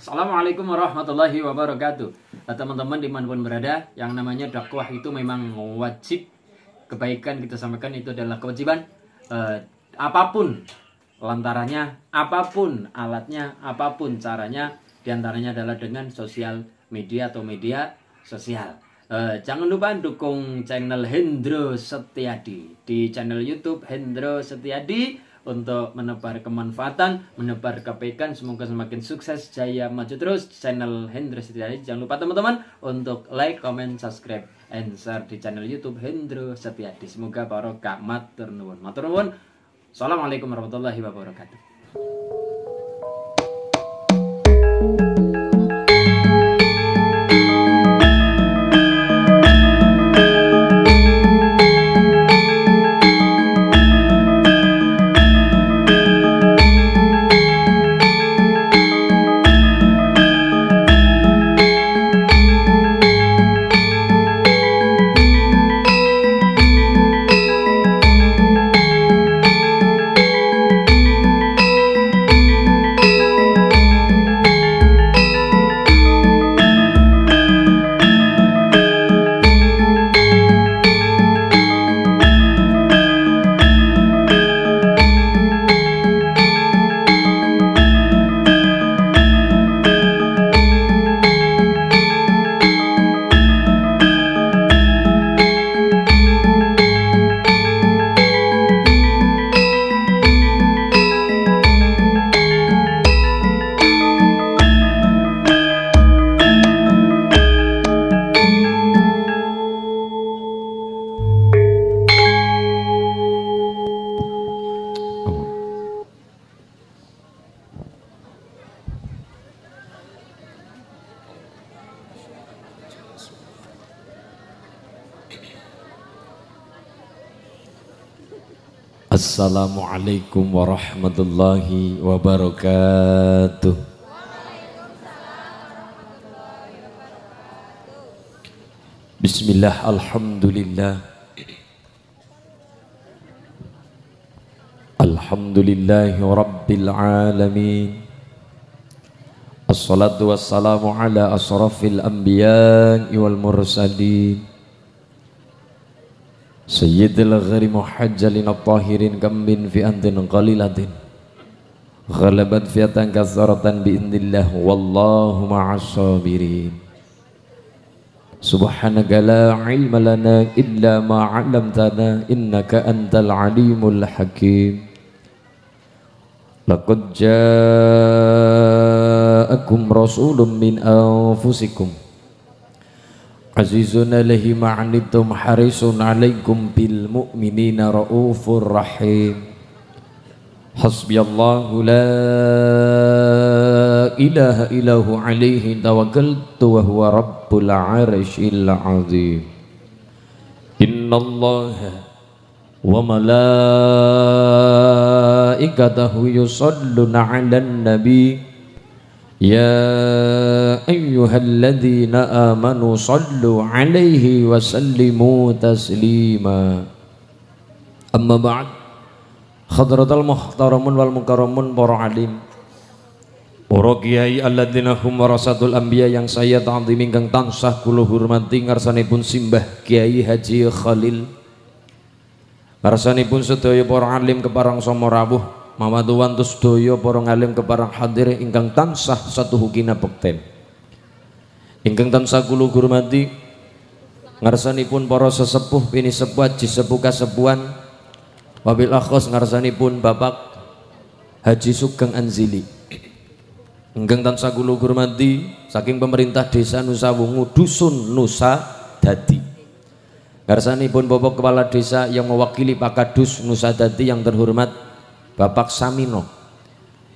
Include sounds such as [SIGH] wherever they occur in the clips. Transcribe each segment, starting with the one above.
Assalamualaikum warahmatullahi wabarakatuh nah, Teman-teman dimanapun berada Yang namanya dakwah itu memang wajib Kebaikan kita sampaikan itu adalah kewajiban eh, Apapun Lantarannya apapun Alatnya apapun caranya Diantaranya adalah dengan sosial media atau media sosial eh, Jangan lupa dukung channel Hendro Setiadi Di channel Youtube Hendro Setiadi untuk menebar kemanfaatan, menebar kebaikan. Semoga semakin sukses, jaya, maju terus. Channel Hendro Setiadi. Jangan lupa teman-teman untuk like, comment, subscribe, and share di channel YouTube Hendro Setiadi. Semoga barokah matur nuwun. Matur nuwun. Assalamualaikum warahmatullahi wabarakatuh. Assalamualaikum warahmatullahi wabarakatuh. Bismillah, alhamdulillah. Alhamdulillahi rabbil alamin. Assalatu wassalamu ala asrafil wal mursalin. سيد الغري محجل الطاهرين كم في فئة قليلة غلبت فئة كثرة بإذن الله والله مع الصابرين سبحانك لا علم لنا إلا ما علمتنا إنك أنت العليم الحكيم لقد جاءكم رسول من أنفسكم عزيز عليه ما عنتم حريص عليكم بالمؤمنين رؤوف رحيم حسبي الله لا إله إلا هو عليه توكلت وهو رب العرش العظيم إن الله وملائكته يصلون على النبي يا أيها الذين آمنوا صلوا عليه وسلموا تسليما أما بعد خضرة المحترمون والمكرمون para alim para kiai alladzina hum warasatul anbiya yang saya ta'zim minggang tansah kulo hormati pun simbah Kiai Haji Khalil pun sedaya para alim keparang sama rawuh Mama tuan Mawaduan tusdoyo porong ke keparang hadir ingkang tansah satu hukina pekten. Ingkang tansah kula ngarsani pun poros sesepuh bini sebuat haji sepuh kasepuan wabil akhos pun babak Haji Sugeng Anzili. Ingkang tansah gulu hormati saking pemerintah desa Nusa Wungu dusun Nusa Dadi. Ngarsani pun bobok Kepala Desa yang mewakili pakadus Nusa Dadi yang terhormat Bapak Samino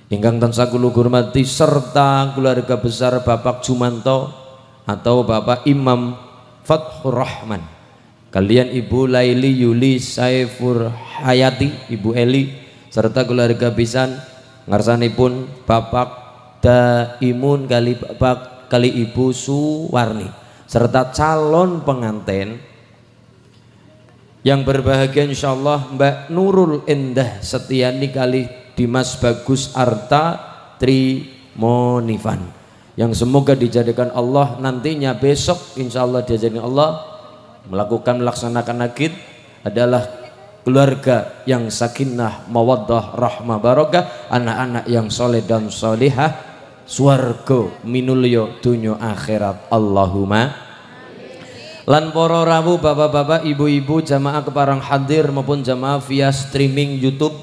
ingkang tansah kula hormati serta keluarga besar Bapak Jumanto atau Bapak Imam Fathur Rahman kalian Ibu Laili Yuli Saifur Hayati Ibu Eli serta keluarga pisan pun Bapak Daimun kali Bapak kali Ibu Suwarni serta calon pengantin yang berbahagia Insyaallah Mbak Nurul Endah Setiani kali Dimas Bagus Arta Trimonifan yang semoga dijadikan Allah nantinya besok Insyaallah diajarin Allah melakukan melaksanakan akid adalah keluarga yang sakinah mawaddah rahmah barokah anak-anak yang soleh dan solehah suargo minulyo dunyo akhirat Allahumma lan poro rawu bapak-bapak ibu-ibu jamaah keparang hadir maupun jamaah via streaming YouTube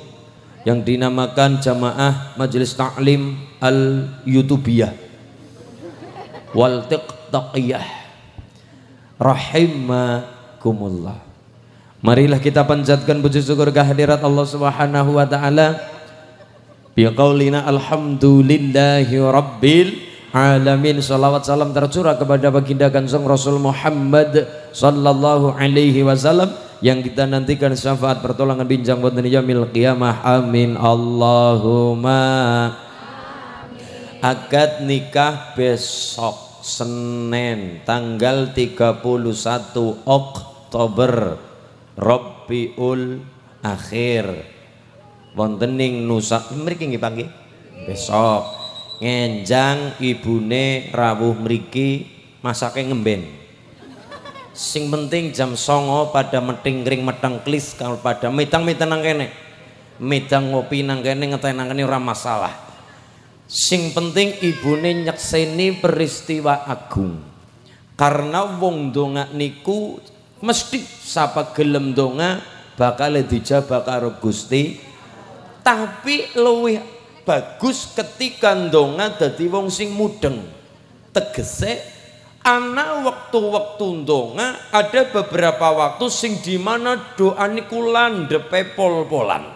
yang dinamakan jamaah majelis taklim al youtubiyah wal tiktokiyah rahimakumullah marilah kita panjatkan puji syukur kehadirat Allah subhanahu wa ta'ala biqaulina alhamdulillahi rabbil alamin salawat salam tercurah kepada baginda kanjeng Rasul Muhammad sallallahu alaihi wasallam yang kita nantikan syafaat pertolongan binjang buat yaumil qiyamah amin Allahumma akad nikah besok Senin tanggal 31 Oktober Rabiul Akhir wonten ning Nusa mriki nggih besok ngenjang ibune rawuh mriki masake ngemben sing penting jam songo pada meting ring meteng klis kalau pada mitang mitan nang kene midang ngopi nang kene ngeteh nang kene ora masalah sing penting ibune nyekseni peristiwa agung karena wong donga niku mesti sapa gelem donga bakal dijabah karo Gusti tapi luwih bagus ketika ndonga dadi wong sing mudeng. Tegese Anak waktu-waktu ndonga ada beberapa waktu sing di mana doa niku landhepe pol-polan.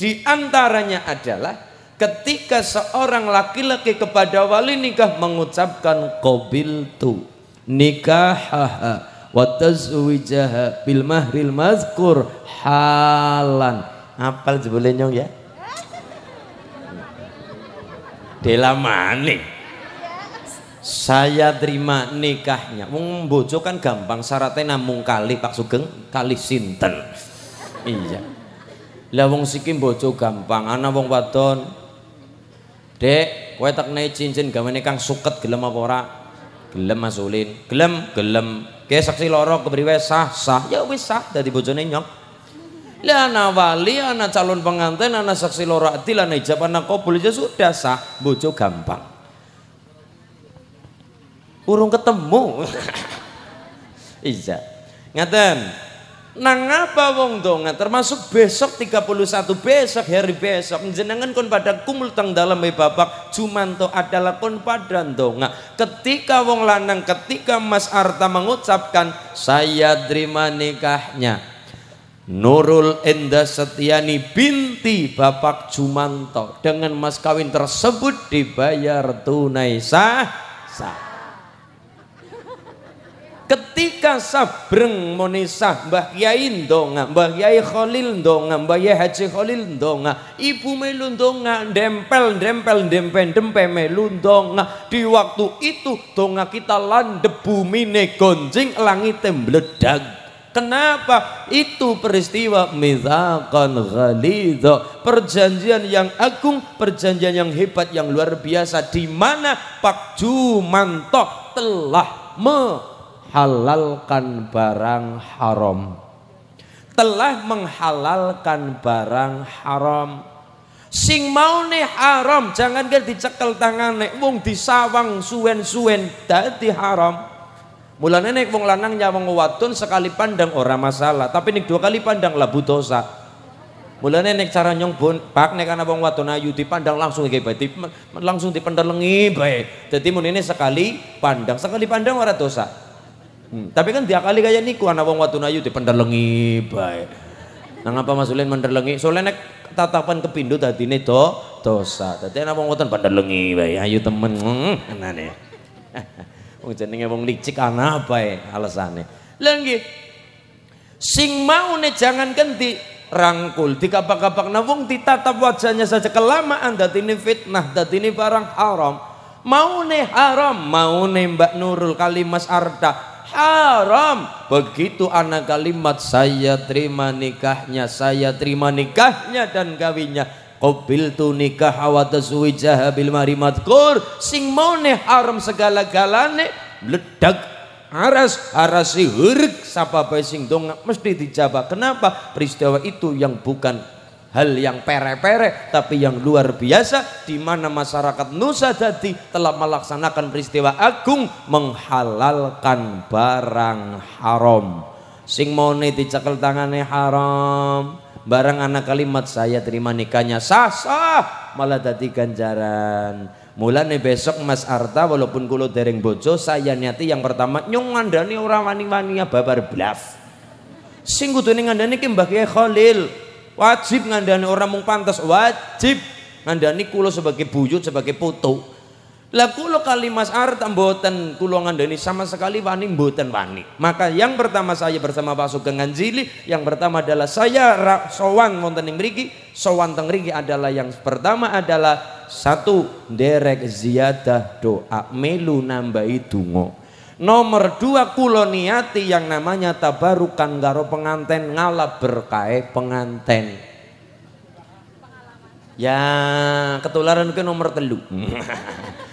Di antaranya adalah ketika seorang laki-laki kepada wali nikah mengucapkan tu nikah, wa tazwijaha bil mahril mazkur halan. Apal jebule nyong ya? Dela maning. Saya terima nikahnya. Wong bojo kan gampang syaratnya namung kali Pak Sugeng kali sinten. Iya. Lah wong siki bojo gampang, ana wong wadon. Dek, kowe nei cincin gamane Kang Suket gelem apa ora? Gelem Mas Ulin. Gelem, gelem. Ke saksi loro kepriwe sah, sah. Ya wis sah dadi bojone nyok. Lah ana wali, ana calon pengantin, ana saksi loro adil, ana ijab, ana qabul ya sudah sah, bojo gampang. Urung ketemu. [LAUGHS] Iza, Ngaten. Nang apa wong donga termasuk besok 31 besok hari besok menjenengan kon pada kumul tang dalam e babak to adalah kon pada donga ketika wong lanang ketika Mas Arta mengucapkan saya terima nikahnya Nurul Endah Setiani binti Bapak Jumanto dengan mas kawin tersebut dibayar tunai sah sah. Ketika sabreng monisah Mbah Kiai ndonga, Mbah Kiai Khalil ndonga, Mbah Kiai Haji Khalil ndonga, ibu melu ndonga, dempel dempel dempen dempe melu ndonga. Di waktu itu donga kita landep bumi ne gonjing langit tembledag. Kenapa? Itu peristiwa mizaqan ghalidho. Perjanjian yang agung, perjanjian yang hebat, yang luar biasa. Di mana Pak Jumanto telah menghalalkan barang haram. Telah menghalalkan barang haram. Sing mau nih haram, jangan dicekel tangan nih. Wong disawang suen-suen dadi haram. Mulane nek wong lanang nyawang wadon sekali pandang ora masalah, tapi nek dua kali pandang labu dosa. Mulane nek cara nyong bon, pak nek ana wong wadon ayu dipandang langsung iki bae, langsung dipandang lengi bae. Dadi ini sekali pandang, sekali pandang ora dosa. Hmm. Tapi kan dia kali kaya niku ana wong wadon ayu dipandang lengi bae. Nang apa Mas mendelengi? Soalnya nek tatapan tadi dadine do dosa. Dadi ana wong wadon pandang lengi bae, ayu temen. Hmm, [LAUGHS] Wong oh, jenenge wong licik ana bae alesane. Lha nggih. Sing maune jangan kenti rangkul dikapak-kapakna wong ditatap wajahnya saja kelamaan ini fitnah, ini barang haram. Maune haram, maune Mbak Nurul Kalimas Arda haram. Begitu anak kalimat saya terima nikahnya, saya terima nikahnya dan kawinnya Kobil tu nikah awat tazwijaha jahabil mari madkur sing ne haram segala-galane ledak aras si hurik sapa bae sing dong mesti dijawab kenapa peristiwa itu yang bukan hal yang pere-pere tapi yang luar biasa di mana masyarakat Nusa Dadi telah melaksanakan peristiwa agung menghalalkan barang haram sing mau dicekel tangane haram barang anak kalimat saya terima nikahnya sah sah malah tadi ganjaran mulai besok Mas Arta walaupun kulo dereng bojo saya niati yang pertama nyong ngandani orang wani-wani ya, babar blaf sing kudune ngandani ki Mbah Khalil wajib ngandani orang mung pantas wajib ngandani kulo sebagai buyut sebagai putu lah kulo kali Mas Ar mboten kula ngandani sama sekali wani mboten wani. Maka yang pertama saya bersama Pak Sugeng Anjili, yang pertama adalah saya sowan wonten ing mriki, sowan teng mriki adalah yang pertama adalah satu derek ziyadah doa melu nambahi donga. Nomor dua kulo niati yang namanya tabarukan garo penganten ngalap berkae penganten. Ya ketularan ke nomor telu. [LAUGHS]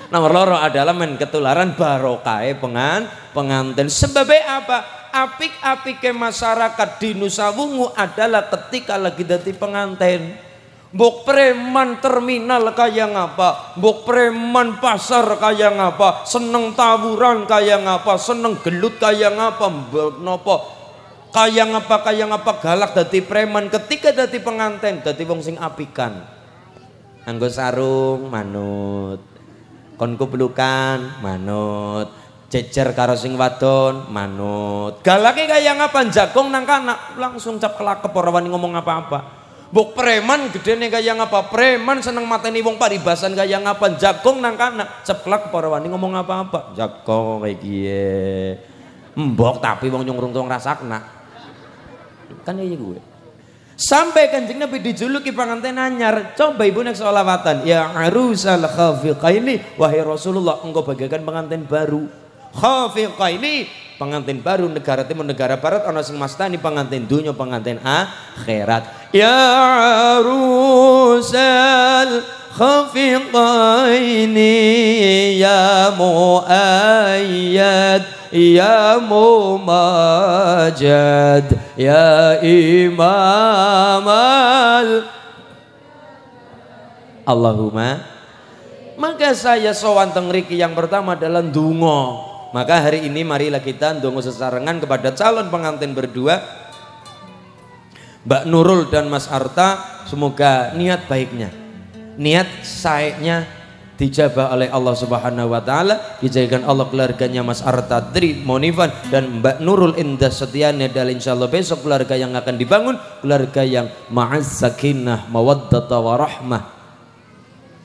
Nomor loro adalah men ketularan barokai pengan pengantin. Sebabnya apa? Apik-apiknya masyarakat di Nusa Wungu adalah ketika lagi dati pengantin. Bok preman terminal kaya ngapa? Bok preman pasar kaya ngapa? Seneng tawuran kaya ngapa? Seneng gelut kaya ngapa? Mbok nopo? Kaya ngapa kaya ngapa galak dati preman ketika dati pengantin dati wong sing apikan. Anggo sarung manut kon pelukan manut cecer karo sing wadon manut galake kaya ngapan jakung nang kanak langsung cap kelakep ora wani ngomong apa-apa Bok preman gede nih kaya ngapa preman seneng mateni wong paribasan kaya ngapa jakung nang kanak ceplak para wani ngomong apa-apa jakung kayak gie mbok tapi wong nyung tuh tong rasak nak kan ya gue Sampai kanjeng Nabi dijuluki pengantin anyar. Coba ibu nak sholawatan. Ya arusal khafiqaini. Wahai Rasulullah engkau bagaikan pengantin baru. Khafiqaini. Pengantin baru negara timur negara barat. Ono sing mastani pengantin dunia pengantin akhirat. Ya arusal khafidaini ya muayyad ya mumajad ya imam al Allahumma maka saya sowan tengriki yang pertama adalah dungo maka hari ini marilah kita dungo sesarengan kepada calon pengantin berdua Mbak Nurul dan Mas Arta semoga niat baiknya niat saiknya dijabah oleh Allah Subhanahu wa taala dijadikan Allah keluarganya Mas Arta Tri Monivan dan Mbak Nurul Indah Setiani dan insyaallah besok keluarga yang akan dibangun keluarga yang ma'as sakinah mawaddata warahmah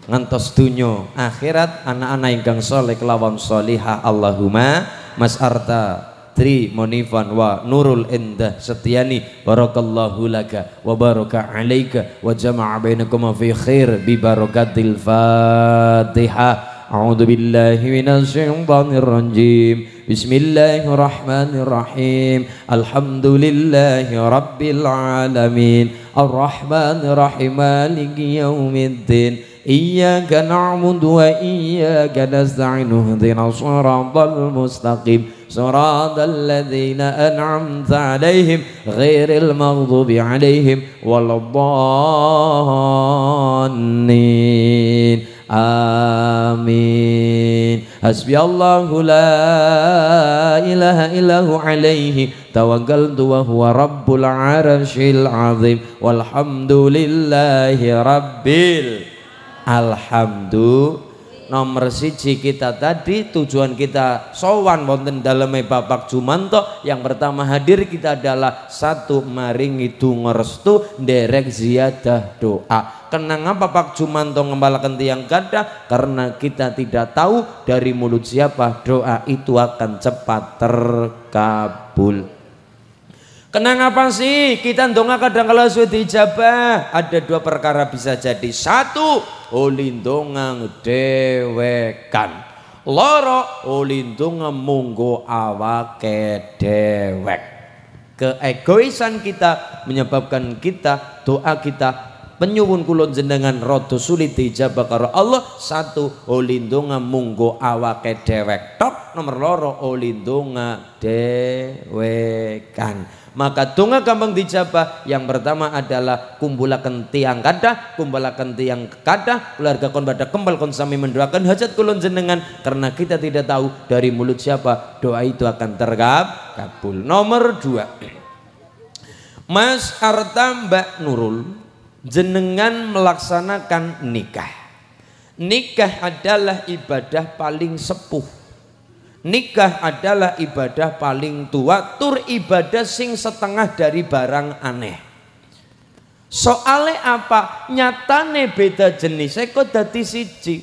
ngantos dunyo akhirat anak-anak ingkang soleh kelawan solihah Allahumma Mas Arta Tri Monifan wa Nurul Indah Setiani Barakallahu laka wa baraka alaika wa jama'a bainakum fi khair bi barakatil Fatiha A'udzu billahi minasyaitonir rajim Bismillahirrahmanirrahim Alhamdulillahi rabbil alamin Arrahmanirrahim maliki yaumiddin Iyyaka na'budu wa iyyaka nasta'in Ihdinash-shiratal صراط الذين أنعمت عليهم غير المغضوب عليهم ولا الضالين آمين حسبي الله لا إله إلا هو عليه توكلت وهو رب العرش العظيم والحمد لله رب الحمد nomor siji kita tadi tujuan kita sowan wonten daleme bapak jumanto yang pertama hadir kita adalah satu maringi dungo restu derek ziyadah doa kenang apa Pak Jumanto ngembalakan tiang gada karena kita tidak tahu dari mulut siapa doa itu akan cepat terkabul Kenapa sih? Kita ndonga kadang kala sudah dijabah. Ada dua perkara bisa jadi. Satu, olindonga dewekan. Loro, olindonga munggo awake dewek. Keegoisan kita menyebabkan kita, doa kita penyuwun kulon jenengan rodo sulit dijabah karo Allah satu olindunga munggo awake dewek Top nomor loro olindunga dewekan maka tunga gampang dijabah yang pertama adalah kumbulakan kentiang kada, kumbulakan kentiang kada, keluarga kon pada kembal kon sami mendoakan hajat kulon jenengan karena kita tidak tahu dari mulut siapa doa itu akan tergap kabul. Nomor dua, Mas Arta Mbak Nurul jenengan melaksanakan nikah. Nikah adalah ibadah paling sepuh Nikah adalah ibadah paling tua tur ibadah sing setengah dari barang aneh. Soale apa? Nyatane beda jenis. kok dadi siji.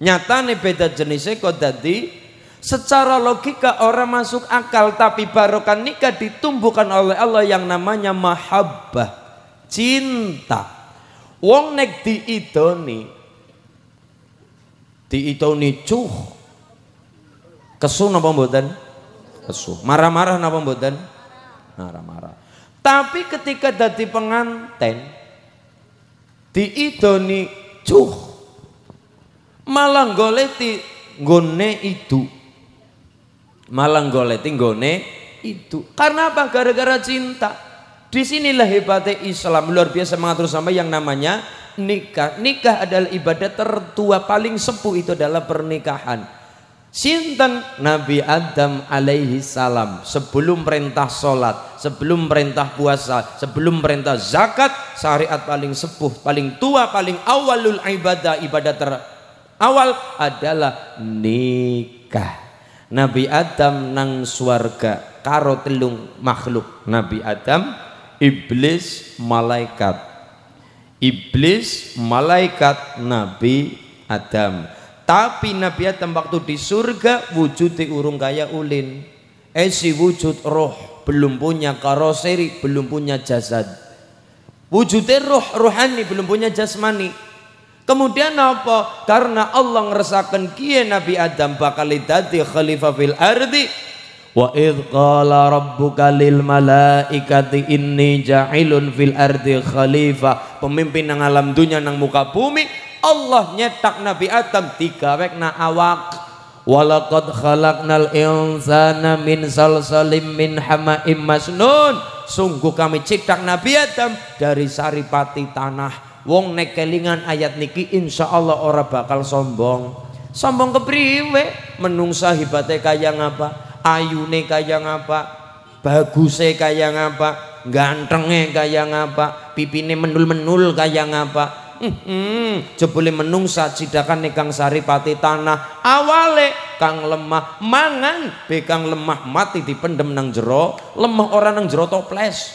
Nyatane beda jenis. kok dadi Secara logika orang masuk akal tapi barokah nikah ditumbuhkan oleh Allah yang namanya mahabbah, cinta. Wong nek diidoni diidoni cuh Kesu napa mboten? Kesu. Marah-marah napa mboten? Marah-marah. Tapi ketika dadi penganten diidoni cuh malah goleti gone itu. Malah goleti gone itu. Karena apa? Gara-gara cinta. Disinilah hebatnya Islam luar biasa mengatur sama yang namanya nikah. Nikah adalah ibadah tertua paling sepuh itu adalah pernikahan. Sinten Nabi Adam alaihi salam sebelum perintah sholat, sebelum perintah puasa, sebelum perintah zakat, syariat paling sepuh, paling tua, paling awalul ibadah, ibadah terawal adalah nikah. Nabi Adam nang swarga karo telung makhluk. Nabi Adam, iblis, malaikat. Iblis, malaikat, Nabi Adam tapi Nabi Adam waktu di surga wujud di urung kaya ulin. Esi wujud roh belum punya karoseri, belum punya jasad. Wujudnya roh rohani belum punya jasmani. Kemudian apa? Karena Allah ngerasakan kia Nabi Adam bakal dadi khalifah fil ardi. Wa idh qala rabbuka lil malaikati inni ja'ilun fil ardi khalifah. Pemimpin yang alam dunia nang muka bumi Allah nyetak Nabi Adam tiga wekna awak walakad khalaqnal insana min salsalim min hama'im masnun sungguh kami ciptak Nabi Adam dari saripati tanah wong nekelingan ayat niki insya Allah ora bakal sombong sombong kepriwe menungsa hibate kaya ngapa ayune kaya ngapa baguse kaya ngapa gantenge kaya ngapa pipine menul-menul kaya ngapa hmm, jebule menungsa cidakan kang saripati tanah awale kang lemah mangan be kang lemah mati dipendem nang jero lemah orang nang jero toples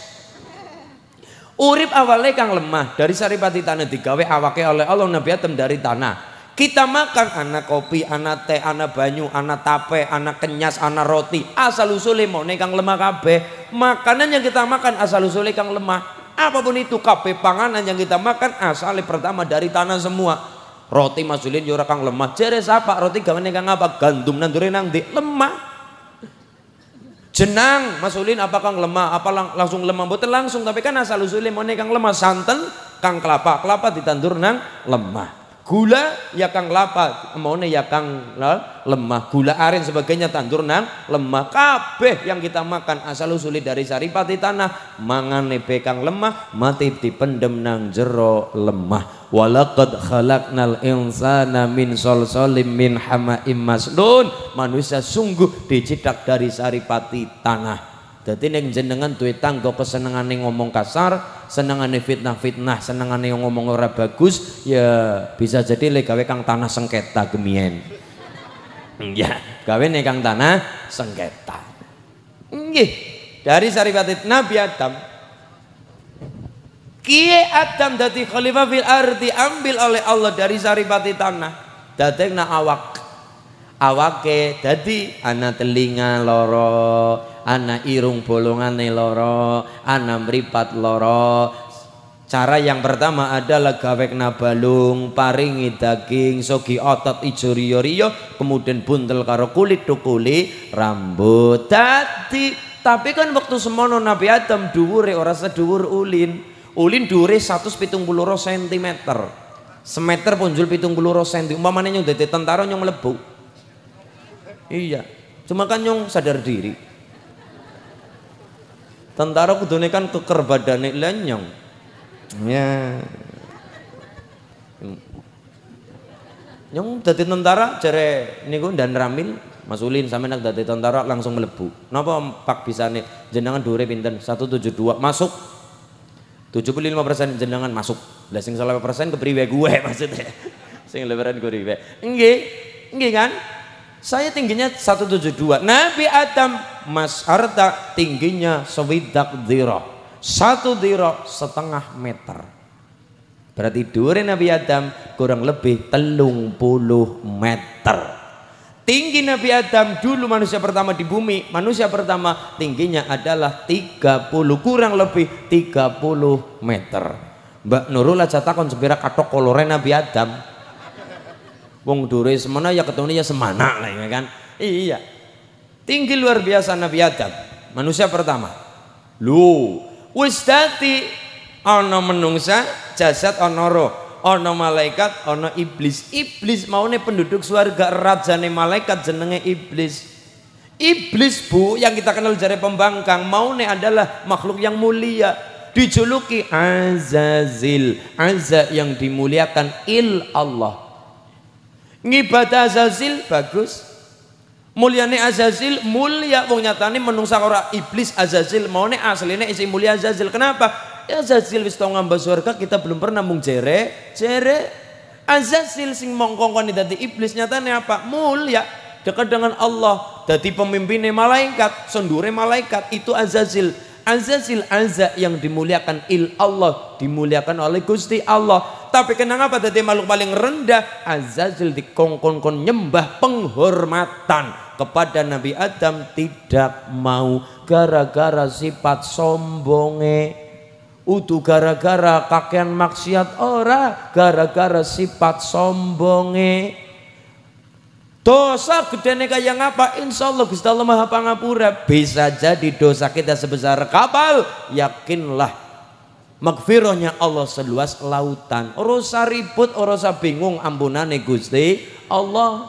urip awale kang lemah dari saripati tanah digawe awake oleh Allah Nabi Adam dari tanah kita makan anak kopi, anak teh, anak banyu, anak tape, anak kenyas, anak roti, asal usulnya mau kang lemah kabeh. Makanan yang kita makan asal usulnya kang lemah. Apapun itu kape panganan yang kita makan asalnya pertama dari tanah semua. Roti masulin jura kang lemah. Jere apa roti gawane kang apa gandum nandure nang di lemah. Jenang masulin apa kang lemah apa lang, langsung lemah boten langsung tapi kan asal usulin mone kang lemah santan kang kelapa kelapa ditandur nang lemah. Gula ya kang lapa, emone ya kang lemah. Gula aren sebagainya tandur nang lemah. Kabeh yang kita makan asal usulit dari saripati tanah, mangan be kang lemah, mati di pendem nang jero lemah. nal khalaqnal insana min solim min hama maslun. Manusia sungguh dicetak dari saripati tanah jadi ning jenengan duwe tangga neng ngomong kasar, neng fitnah-fitnah, neng ngomong orang bagus, ya bisa jadi le gawe kang tanah sengketa gemien. Ya, gawe nih kang tanah sengketa. Nggih, dari sarifat Nabi Adam. Kie Adam dari khalifah fil arti ambil oleh Allah dari sarifati tanah. Dadekna awak awake dadi anak telinga loro ana irung bolongane loro ana mripat loro Cara yang pertama adalah gawek nabalung, paringi daging, sogi otot ijo riyo riyo, kemudian buntel karo kulit do kulit, rambut Tadi, Tapi kan waktu semono Nabi Adam duwure ora seduwur ulin. Ulin dhuwure 170 cm. Semeter punjul 70 cm. umpamanya nyong dadi tentara nyong melebu. Iya. Cuma kan nyong sadar diri tentara kudune kan keker badane lenyong ya nyong dadi tentara jare niku dan ramil Mas Ulin sampe nak dadi tentara langsung melebu napa pak bisane jenengan dure pinten 172 masuk 75% jenengan masuk lah sing ke kepriwe gue [LAUGHS] maksudnya sing lebaran gue riwe enggih, enggih kan saya tingginya 172. Nabi Adam Mas Arta tingginya sewidak zero. Satu zero setengah meter. Berarti duri Nabi Adam kurang lebih telung puluh meter. Tinggi Nabi Adam dulu manusia pertama di bumi. Manusia pertama tingginya adalah 30 kurang lebih 30 meter. Mbak Nurul aja takon sepira katok kolore Nabi Adam Wong dure semana ya ketemu ya semana lah ya kan. Iya. Tinggi luar biasa Nabi Adam, manusia pertama. Lu wis dadi ana menungsa, jasad ana roh, ana malaikat, ana iblis. Iblis maune penduduk surga rajane malaikat jenenge iblis. Iblis bu yang kita kenal jari pembangkang maune adalah makhluk yang mulia dijuluki Azazil Azza yang dimuliakan il Allah Ngibadah Azazil bagus. Mulyane Azazil mulia wong nyatane menungsa ora iblis Azazil maune asline isi mulia Azazil. Kenapa? Ya Azazil wis tau ngamba surga kita belum pernah mung jere, jere. Azazil sing mongkongkon dadi iblis nyatane apa? Mulia dekat dengan Allah. Dadi pemimpinnya malaikat, sendure malaikat itu Azazil Azazil azza yang dimuliakan il Allah dimuliakan oleh Gusti Allah. Tapi kenapa tadi makhluk paling rendah Azazil dikongkon-kon nyembah penghormatan kepada Nabi Adam tidak mau gara-gara sifat sombonge Utu gara-gara kakean maksiat ora gara-gara sifat sombonge Dosa nih kayak ngapa? Insya Allah Gusti Allah Maha Pangapura. Bisa jadi dosa kita sebesar kapal. Yakinlah Magfirahnya Allah seluas lautan. Ora ribut, ora bingung ampunane Gusti Allah.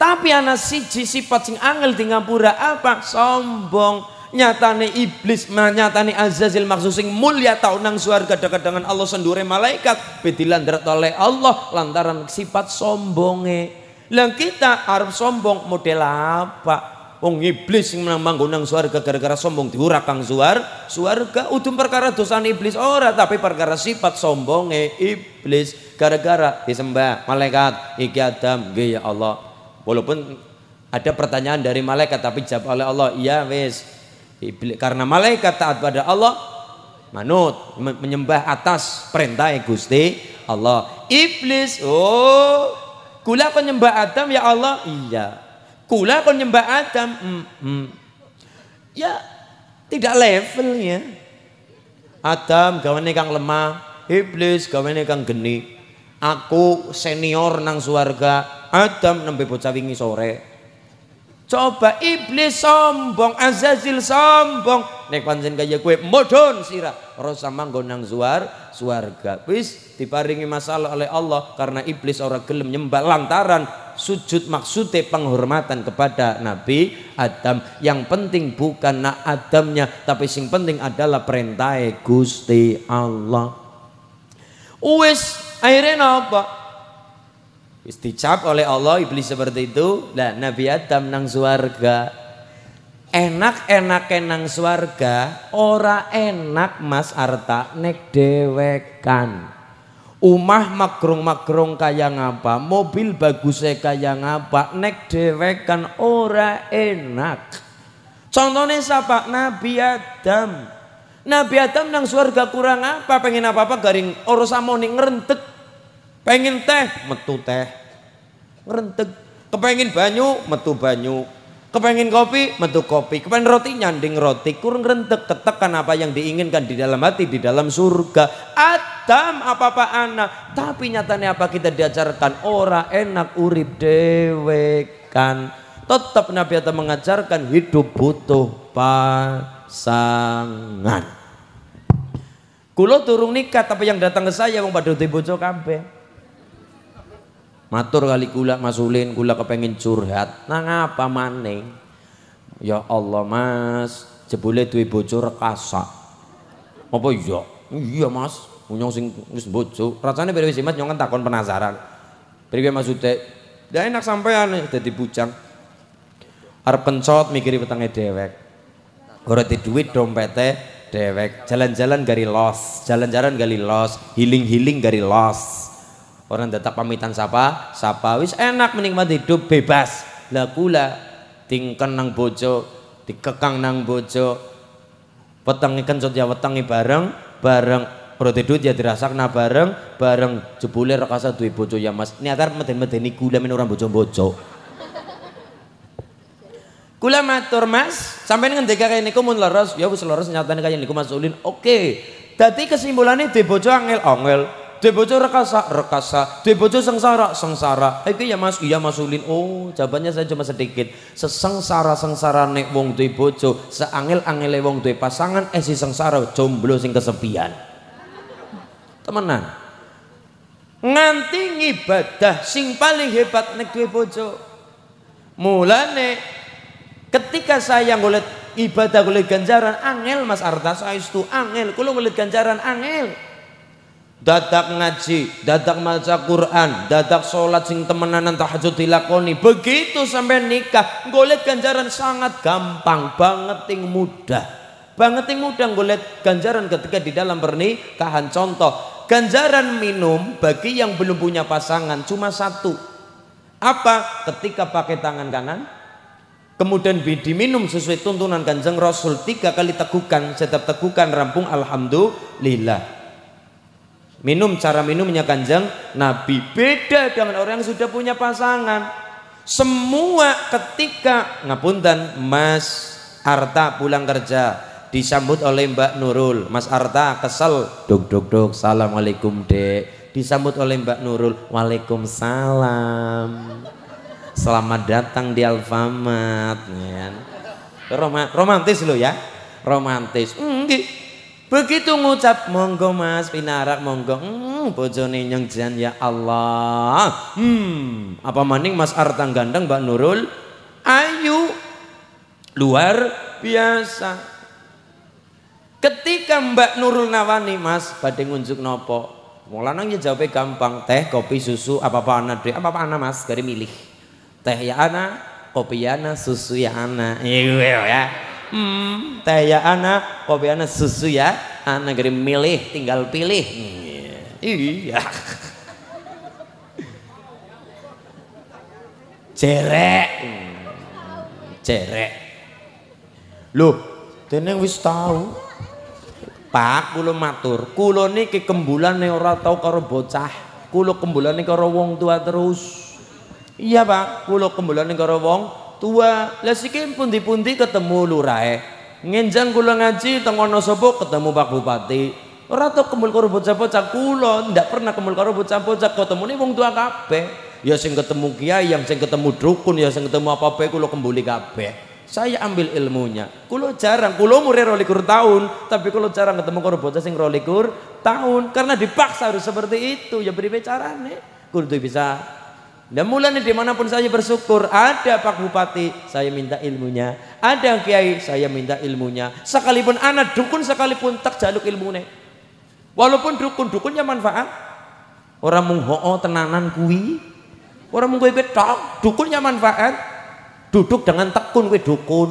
Tapi anak siji sifat sing angel di ngapura apa? Sombong. Nyatane iblis, nyatane azazil maksud sing mulia tau nang suarga dekat dengan Allah sendure malaikat. bedilan oleh Allah lantaran sifat sombonge. Lah kita harus sombong model apa? Wong iblis yang menang manggon nang surga gara-gara sombong diurak kang suar surga udum perkara dosa iblis ora tapi perkara sifat sombonge iblis gara-gara disembah malaikat iki Adam ya Allah walaupun ada pertanyaan dari malaikat tapi jawab oleh Allah iya wis iblis karena malaikat taat pada Allah manut menyembah atas perintah Gusti Allah iblis oh Kula penyembah nyembah Adam ya Allah? Iya. Kula penyembah nyembah Adam? Mm -mm. Ya tidak levelnya. Adam gawane kang lemah, iblis gawane kang geni. Aku senior nang suarga, Adam nembe bocah wingi sore. Coba iblis sombong, Azazil sombong. Nek pancen kaya kue modon sirah. Rosa manggon nang suar, Suarga, Wis diparingi masalah oleh Allah karena iblis orang gelem nyembah lantaran sujud maksudnya penghormatan kepada Nabi Adam. Yang penting bukan nak Adamnya, tapi sing penting adalah perintah Gusti Allah. wis akhirnya apa? Wis dicap oleh Allah iblis seperti itu. Lah Nabi Adam nang suarga enak-enak kenang swarga ora enak Mas Arta nek dewekan umah magrung-magrung kaya ngapa mobil baguse kaya ngapa nek dewekan ora enak contohnya siapa Nabi Adam Nabi Adam nang swarga kurang apa pengen apa-apa garing ora samone ngrentek pengen teh metu teh ngrentek pengen banyu metu banyu Kepengen kopi, metu kopi. Kepengen roti, nyanding roti. Kurang rentek, ketekan apa yang diinginkan di dalam hati, di dalam surga. Adam apa-apa anak. Tapi nyatanya apa kita diajarkan? Ora enak urip dewekan. Tetap Nabi Adam mengajarkan hidup butuh pasangan. Kulo turun nikah tapi yang datang ke saya wong padha dibojo cokampe, matur kali gula masulin gula kepengin curhat nang apa maning ya Allah mas jebule duwe bojo rekasa apa iya iya mas nyong sing wis bojo rasane beda wis imat nyong takon penasaran priwe maksude ya enak sampean dadi bujang arep kencot mikiri petangnya dewek ora di duit dompete dewek jalan-jalan gari los jalan-jalan gari los healing-healing gari los orang tetap pamitan sapa sapa wis enak menikmati hidup bebas lah kula tingken nang bojo dikekang nang bojo petengi kencut ya wetengi bareng bareng roti duit ya dirasakna bareng bareng jebule rekasa duwe bojo ya mas niatar meden-medeni gula min orang bojo-bojo Kula matur Mas, sampean ngendika kayak niku mun leres, ya wis leres nyatane kaya niku Mas Ulin. Oke. Okay. Dadi kesimpulannya de bojo angel-angel duwe rekasa rekasa duwe sengsara sengsara Itu ya Mas iya Mas oh jawabannya saya cuma sedikit sesengsara sengsara nek wong tuh bojo seangel angil wong tuh pasangan eh si sengsara jomblo sing kesepian temenan nganti ibadah sing paling hebat nek tuh bojo mulane ketika saya ngulet ibadah ngulet ganjaran angel Mas Arta saya itu angel Kulo ngulet ganjaran angel dadak ngaji, dadak maca Quran, dadak sholat sing temenanan tahajud dilakoni. Begitu sampai nikah, golek ganjaran sangat gampang, banget ting mudah. Banget ting mudah golek ganjaran ketika di dalam pernikahan. Contoh, ganjaran minum bagi yang belum punya pasangan cuma satu. Apa? Ketika pakai tangan kanan, kemudian minum sesuai tuntunan kanjeng Rasul tiga kali tegukan, setiap tegukan rampung Alhamdulillah. Minum cara minumnya kanjeng Nabi Beda dengan orang yang sudah punya pasangan Semua ketika Ngapunten Mas Arta pulang kerja Disambut oleh Mbak Nurul Mas Arta kesel Dok dok dok. Assalamualaikum dek Disambut oleh Mbak Nurul Waalaikumsalam Selamat datang di Alfamart Roma, Romantis lo ya Romantis Enggak Begitu ngucap monggo mas pinarak monggo hmm, bojone nyeng jan ya Allah. Hmm, apa maning Mas Artang gandeng Mbak Nurul? Ayu luar biasa. Ketika Mbak Nurul nawani Mas badhe ngunjuk nopo? Mulanang jawabnya gampang, teh, kopi, susu, apa-apa anak deh, apa-apa anak mas, gari milih. Teh ya anak, kopi ya anak, susu ya anak. Iya ya hmm teh ya anak kopi anak susu ya anak ah, geri milih tinggal pilih iya cerek cerek lu teneng wis tahu Pak Kulo matur ke niki nih orang tau karo bocah Kulo kembulan nih karo wong tua terus iya Pak kulo kembulan nih karo wong tua lah sikit pundi-pundi ketemu lurae ngenjang kula ngaji tengono sopo ketemu pak bupati ora tau kemul karo bocah-bocah kula ndak pernah kemul karo bocah-bocah nih wong tua kabeh ya sing ketemu kiai yang sing ketemu dukun ya sing ketemu apa bae kula kembali kabeh saya ambil ilmunya kulo jarang kulo umure rolikur tahun tapi kulo jarang ketemu karo bocah sing rolikur tahun karena dipaksa harus seperti itu ya beri nih, kudu bisa dan mulanya dimanapun saya bersyukur Ada Pak Bupati, saya minta ilmunya Ada Kiai, saya minta ilmunya Sekalipun anak dukun sekalipun tak jaluk ilmunya Walaupun dukun-dukunnya manfaat Orang mengho'o tenanan kui Orang mengkui kui tok Dukunnya manfaat Duduk dengan tekun kui dukun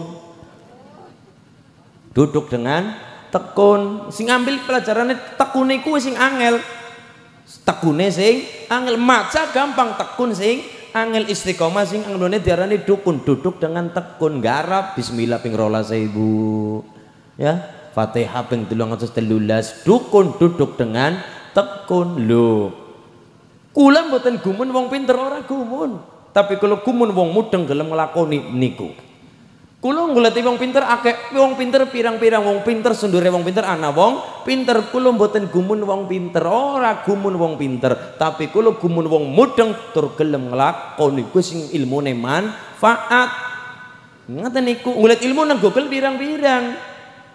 Duduk dengan tekun Sing ambil pelajaran tekun kui sing angel tekune sing angel maca gampang tekun sing angel istiqomah sing anglone diarani dukun duduk dengan tekun garap bismillah ping rolas ibu ya Fatihah ping telulas dukun duduk dengan tekun lu, kula mboten gumun wong pinter ora gumun tapi kalau gumun wong mudeng gelem nglakoni niku Kulo nggoleti wong pinter akeh, wong pinter pirang-pirang wong pinter sundure wong pinter ana wong pinter kulo mboten gumun wong pinter, ora gumun wong pinter, tapi kulo gumun wong mudeng tur gelem nglakoni kuwi sing ilmune manfaat. Ngeten niku ngulet ilmu nang Google pirang-pirang.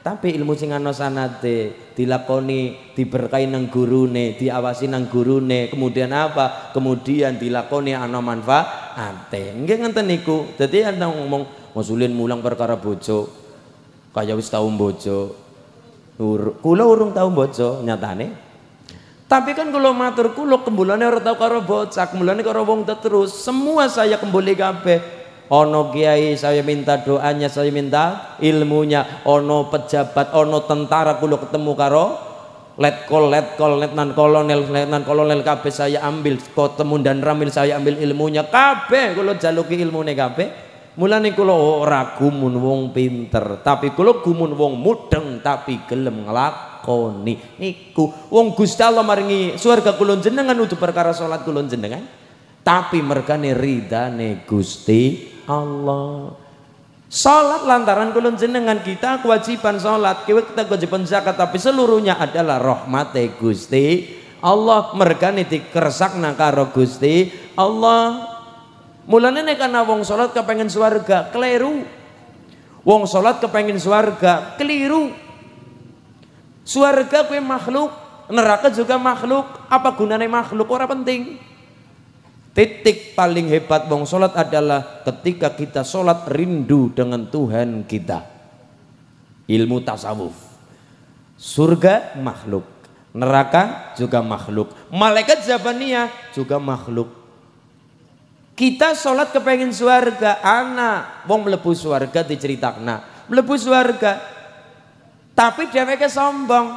Tapi ilmu sing ana sanate dilakoni, diberkahi nang gurune, diawasi nang gurune, kemudian apa? Kemudian dilakoni ana manfaate. Nggih ngenten niku. Dadi ana ngomong ngusulin mulang perkara bojo. Kaya wis tau bojo. Ur, kula urung tau bojo nyatane. Tapi kan kalau matur kulo kembulane ora tau karo bocah, kembulane karo wong terus. Semua saya kembali kabeh ono kiai saya minta doanya saya minta ilmunya ono pejabat ono tentara kulo ketemu karo letkol letkol letnan kolonel letnan kolonel kabeh saya ambil ketemu dan ramil saya ambil ilmunya kabeh kulo jaluki ilmune kabeh mulane kulo ora gumun wong pinter tapi kulo gumun wong mudeng tapi gelem koni niku wong Gusti Allah maringi surga kulon jenengan untuk perkara salat kulon jenengan tapi mergane ridane Gusti Allah. Salat lantaran kulun jenengan kita kewajiban salat, kita kewajiban zakat tapi seluruhnya adalah rahmat Gusti Allah mergani dikersakna karo Gusti Allah. Mulane nek ana wong salat kepengen swarga, keliru. Wong salat kepengen swarga, keliru. Swarga kuwi makhluk, neraka juga makhluk. Apa gunanya makhluk? Ora penting. Titik paling hebat wong sholat adalah ketika kita sholat rindu dengan Tuhan kita. Ilmu tasawuf. Surga makhluk. Neraka juga makhluk. Malaikat Zabaniyah juga makhluk. Kita sholat kepengen suarga. Anak. Wong melebu suarga diceritakna. Melebu suarga. Tapi dheweke sombong.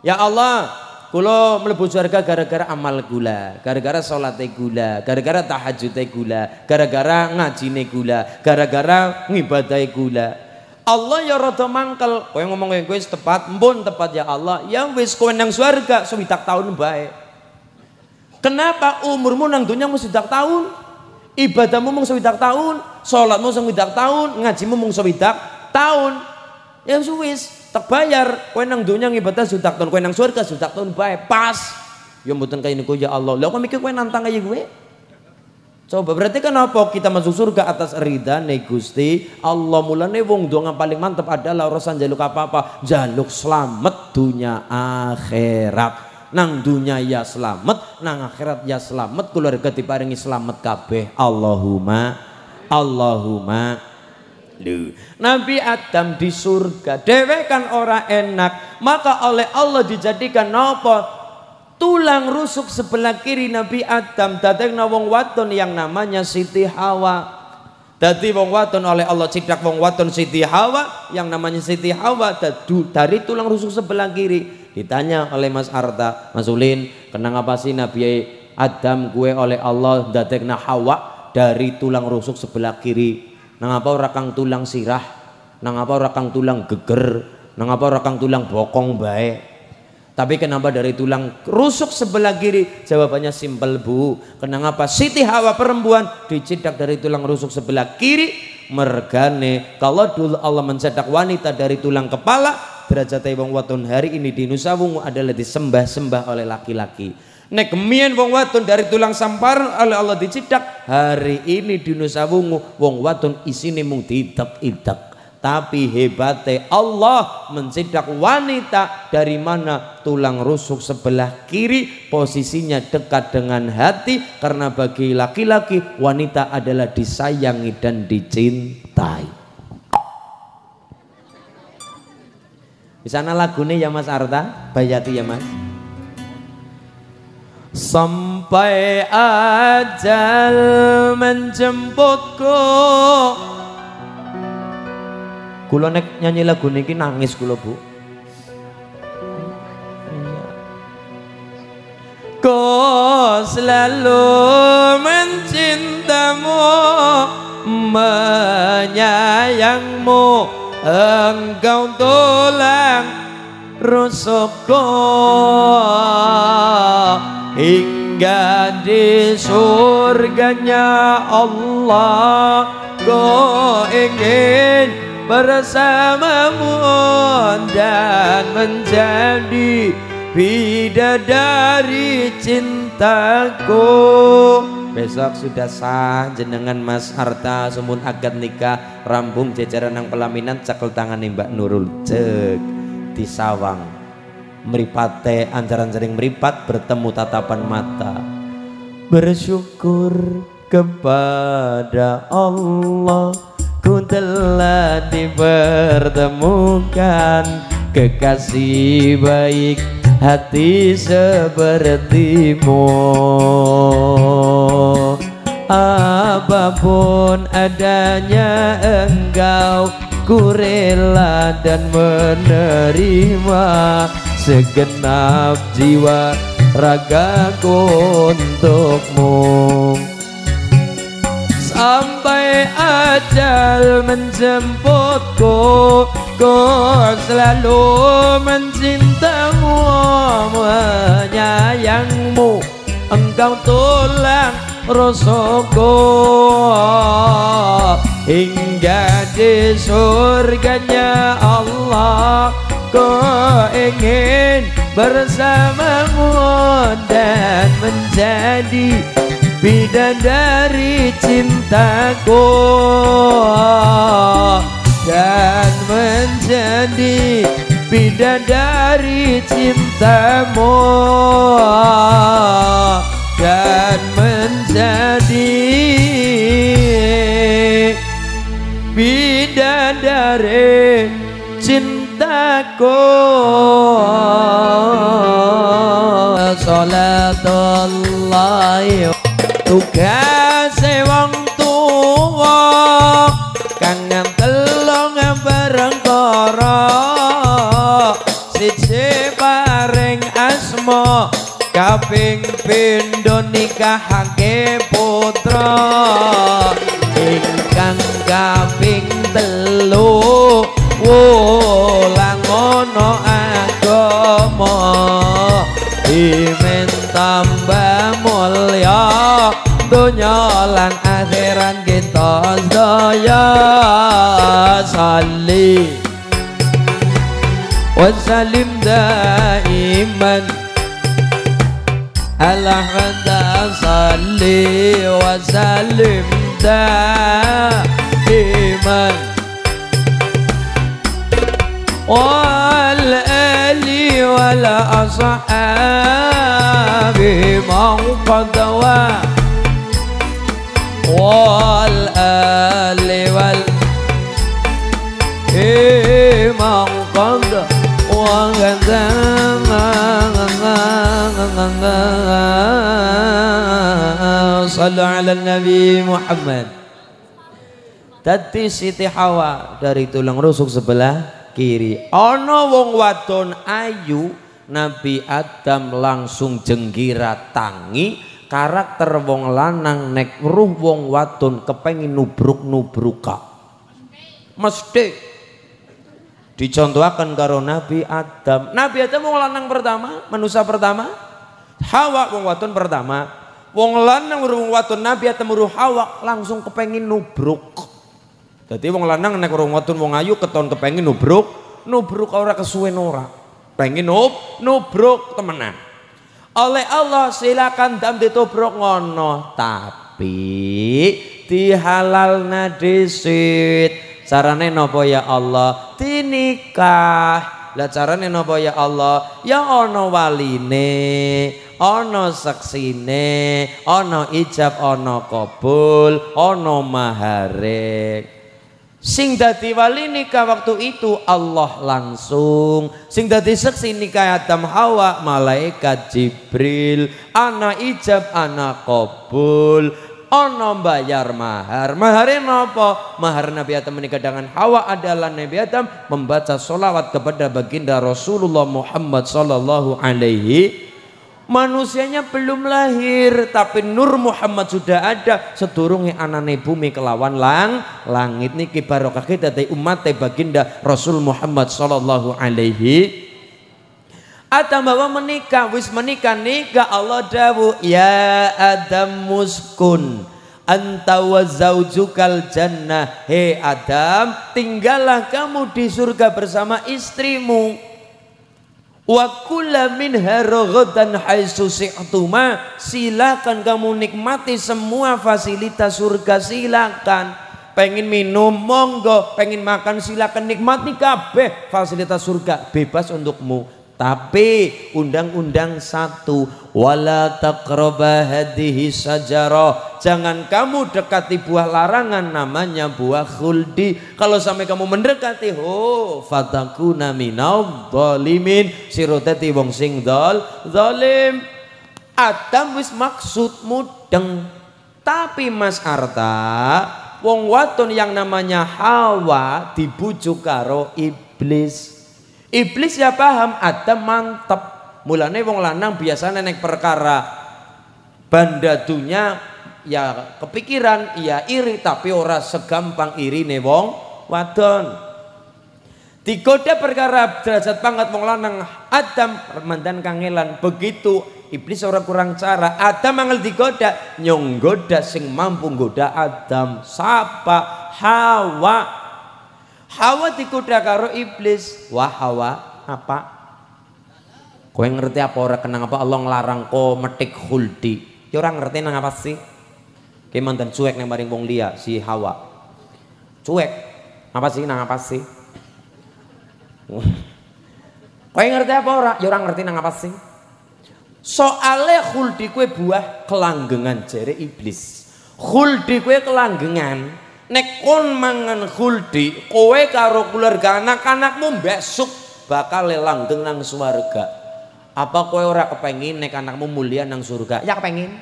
Ya Allah, Kulo melebu surga gara-gara amal gula, gara-gara sholat gula, gara-gara tahajud gula, gara-gara ngaji gula, gara-gara ngibadai gula. Allah ya rada mangkel, yang ngomong kowe wis tepat, mbon tepat ya Allah, ya wis kowe yang surga sewidak tahun baik. Kenapa umurmu nang dunia mesti tak tahun? Ibadahmu mung sewidak tahun, sholatmu sewidak tahun, ngajimu mung sewidak tahun. Ya wis terbayar kau nang dunia ngibadah sudah tahun kau nang surga sudah tahun baik pas ya mboten kaya niku ya Allah lo kok mikir yang nantang kaya gue coba berarti kan apa kita masuk surga atas ridha ne Allah mulane wong doang yang paling mantap adalah urusan jaluk apa-apa jaluk selamat dunia akhirat nang dunia ya selamat nang akhirat ya selamat keluarga diparingi selamat kabeh Allahumma Allahumma Lu, Nabi Adam di surga dhewe kan ora enak, maka oleh Allah dijadikan nopo Tulang rusuk sebelah kiri Nabi Adam dateng wong waton yang namanya Siti Hawa. Dadi wong waton oleh Allah ciptak wong waton Siti Hawa yang namanya Siti Hawa dadu, dari tulang rusuk sebelah kiri. Ditanya oleh Mas Arta, Mas Ulin, kenang apa sih Nabi Adam gue oleh Allah dateng Hawa dari tulang rusuk sebelah kiri nang apa ora kang tulang sirah nang apa ora kang tulang geger nang apa ora kang tulang bokong baik tapi kenapa dari tulang rusuk sebelah kiri jawabannya simpel bu kenapa Siti Hawa perempuan dicedak dari tulang rusuk sebelah kiri mergane kalau dulu Allah mencetak wanita dari tulang kepala derajat wong waton hari ini di Nusa adalah disembah-sembah oleh laki-laki Nek gemien wong wadon dari tulang sampar oleh Allah dicidak hari ini di Nusa Wungu wong wadon isine mung diidak-idak tapi hebatnya Allah mencidak wanita dari mana tulang rusuk sebelah kiri posisinya dekat dengan hati karena bagi laki-laki wanita adalah disayangi dan dicintai di sana lagunya ya Mas Arta Bayati ya Mas Sampai ajal menjemputku kulo nek nyanyi lagu niki nangis kulo Bu Kau selalu mencintamu Menyayangmu Engkau tulang Rusukku hingga di surganya Allah ku ingin bersamamu dan menjadi bidadari cintaku besok sudah sah jenengan mas harta sumun agak nikah rambung jajaran yang pelaminan cekel tangan mbak nurul cek di sawang meripate anjaran-jaring meripat bertemu tatapan mata bersyukur kepada Allah ku telah dipertemukan kekasih baik hati sepertimu apapun adanya engkau Ku rela dan menerima Segenap jiwa ragaku untukmu Sampai ajal menjemputku Ku selalu mencintamu Menyayangmu Engkau tulang rosokku hingga di surganya Allah ku ingin bersamamu dan menjadi bidan dari cintaku dan menjadi bidan dari cintamu dan menjadi bidadari cintaku salatullahi tukar kaping pindho nikahake putra ingkang kaping telu wulang ana agama imen tambah mulya donya lan akhirat kita sedaya salim wa salim da iman الأحمد صلي وسلم دائما والآل والأصحاب موقد والآل والأصحاب Sallu ala Nabi Muhammad Tadi Siti Hawa dari tulang rusuk sebelah kiri Ono wong wadon ayu Nabi Adam langsung jenggira tangi karakter wong lanang nek ruh wong wadon kepengin nubruk nubruka mesti dicontohkan karo Nabi Adam. Nabi Adam wong lanang pertama, manusia pertama, Hawa wong watun pertama, wong lanang urung watun Nabi atemuru Hawa langsung kepengin nubruk. Jadi wong lanang nek urung watun wong ayu keton kepengin nubruk, nubruk ora kesuwen ora. Pengin nub, nubruk temenan. Oleh Allah silakan dam ditubruk ngono, tapi dihalalna disit. Carane napa ya Allah? Dinikah. Lah carane napa ya Allah? Ya ana waline, ana seksine ana ijab ana kabul ana mahare sing dadi wali nikah waktu itu Allah langsung sing dadi seksi nikah Adam Hawa malaikat Jibril ana ijab ana kabul ono bayar mahar mahare nopo mahar Nabi Adam menikah dengan Hawa adalah Nabi Adam membaca solawat kepada baginda Rasulullah Muhammad sallallahu alaihi manusianya belum lahir tapi Nur Muhammad sudah ada Seturungnya anane bumi kelawan lang langit niki barokah kita dari umat baginda Rasul Muhammad sallallahu alaihi Adam bawa menikah, wis menikah nikah Allah dawu ya Adam muskun anta jannah. he Adam, tinggallah kamu di surga bersama istrimu. Wa kula minha raghadan haitsu si'tuma. Silakan kamu nikmati semua fasilitas surga silakan. Pengen minum monggo, pengen makan silakan nikmati kabeh fasilitas surga bebas untukmu. Tapi undang-undang satu wala taqraba hadhihi sajarah. Jangan kamu dekati buah larangan namanya buah khuldi. Kalau sampai kamu mendekati ho oh, fatakuna minal zalimin sirotati wong sing dol zalim. Adam wis maksud mudeng. Tapi Mas Arta wong watun yang namanya Hawa dibujuk karo iblis. Iblis ya paham ada mantep. Mulane wong lanang biasanya nek perkara bandadunya ya kepikiran, ya iri tapi ora segampang iri ne wong wadon. Digoda perkara derajat banget wong lanang Adam mandan kangelan begitu iblis orang kurang cara Adam mangel digoda nyonggoda sing mampu goda Adam sapa Hawa Hawa dikuda karo iblis. Wah Hawa, apa? yang ngerti apa orang kenang apa Allah nglarang kau metik huldi. Ya ora ngerti nang apa sih? Ki mantan cuek nang maring wong liya si Hawa. Cuek. Apa sih nang apa sih? yang [LAUGHS] ngerti apa orang? Ya ora ngerti nang apa sih? Soale huldi kue buah kelanggengan jere iblis. Huldi kue kelanggengan nek kon mangan khuldi kowe karo keluarga anak-anakmu besok bakal lelang nang swarga apa kowe ora kepengin nek anakmu mulia nang surga ya kepengin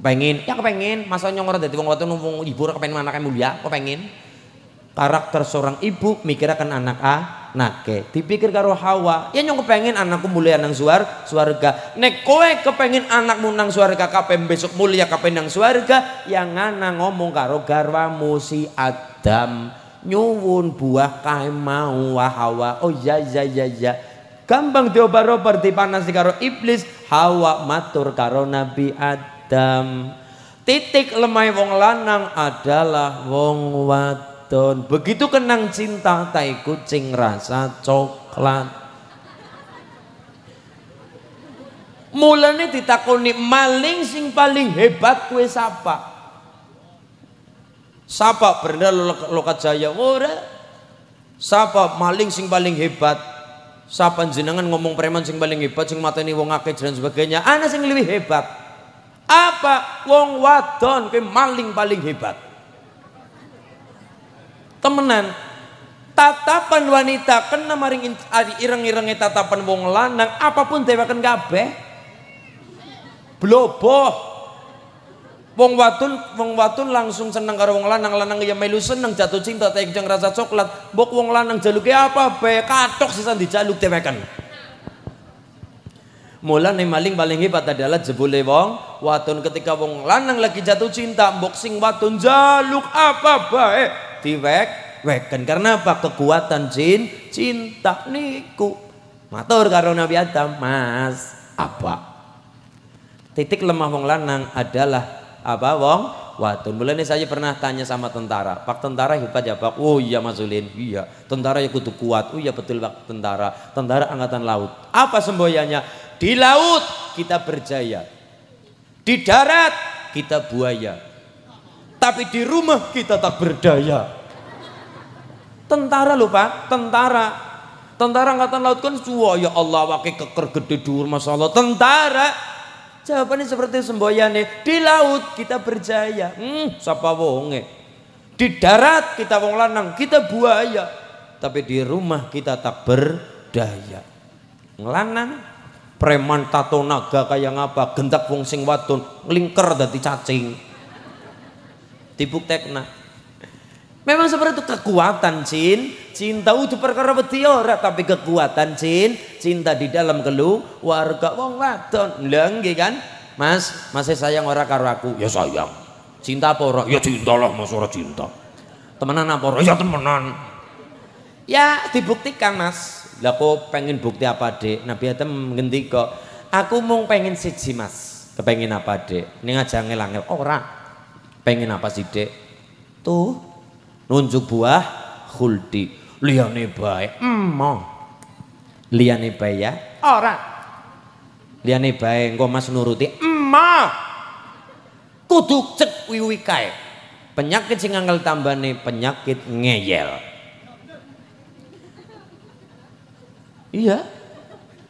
kepengin ya kepengin masa nyong ora dadi wong watu numpung ibu ora kepengin anaknya mulia kepengin karakter seorang ibu mikir akan anak A Nake, dipikir karo Hawa ya nyong kepengin anakku mulia nang suar suarga nek kowe kepengin anakmu nang suarga kapan besok mulia kapan nang suarga yang ngana ngomong karo garwamu si Adam nyuwun buah kae mau Hawa oh ya ya ya ya gampang diobar-obar panas karo iblis Hawa matur karo Nabi Adam titik lemah wong lanang adalah wong wat wadon begitu kenang cinta tai kucing rasa coklat mulanya ditakoni maling sing paling hebat kue sapa sapa bener lokat jaya ora sapa maling sing paling hebat sapa jenengan ngomong preman sing paling hebat sing mateni wong akeh dan sebagainya ana sing lebih hebat apa wong wadon ke maling paling hebat temenan tatapan wanita kena maring ireng irengnya tatapan wong lanang apapun kan kabeh bloboh wong watun wong watun langsung seneng karo wong lanang lanang ya melu seneng jatuh cinta tak rasa coklat bok wong lanang jaluke apa be katok jaluk dijaluk Mula nih maling paling hebat adalah jebule wong watun ketika wong lanang lagi jatuh cinta boxing watun jaluk apa baik diwek weken karena apa kekuatan jin cinta niku matur karo Nabi Adam mas apa titik lemah wong lanang adalah apa wong watun mulai saya pernah tanya sama tentara pak tentara hebat ya pak oh iya mas Zulin iya tentara ya kudu kuat oh iya betul pak tentara tentara angkatan laut apa semboyanya di laut kita berjaya di darat kita buaya tapi di rumah kita tak berdaya. Tentara lho Pak, tentara. Tentara angkatan laut kan suwa ya Allah wakil keker gede dur masalah. Tentara jawabannya seperti semboyane di laut kita berjaya. Hmm, siapa wonge. Di darat kita wong lanang, kita buaya. Tapi di rumah kita tak berdaya. Ngelanang preman tato naga kayak ngapa Gendak wong sing lingkar lingker dati cacing tekna. [LAUGHS] memang seperti itu kekuatan jin cinta itu perkara beti ora tapi kekuatan jin cinta di dalam kelu warga wong wadon lenggi kan mas masih sayang orang karo aku ya sayang cinta apa ora ya cinta lah mas ora cinta temenan apa ora ya temenan ya dibuktikan mas lah kok pengen bukti apa dek Nabi Adam kok. aku mau pengen siji mas kepengen apa dek ini aja ngelang orang Pengen apa sih dek? Tuh nunjuk buah khuldi. Liane bae, Emo. Liane bae ya? Orang. Liane bae, engko Mas nuruti. Emo. Kudu cek wiwi kae. Penyakit sing angel tambane penyakit ngeyel. Iya.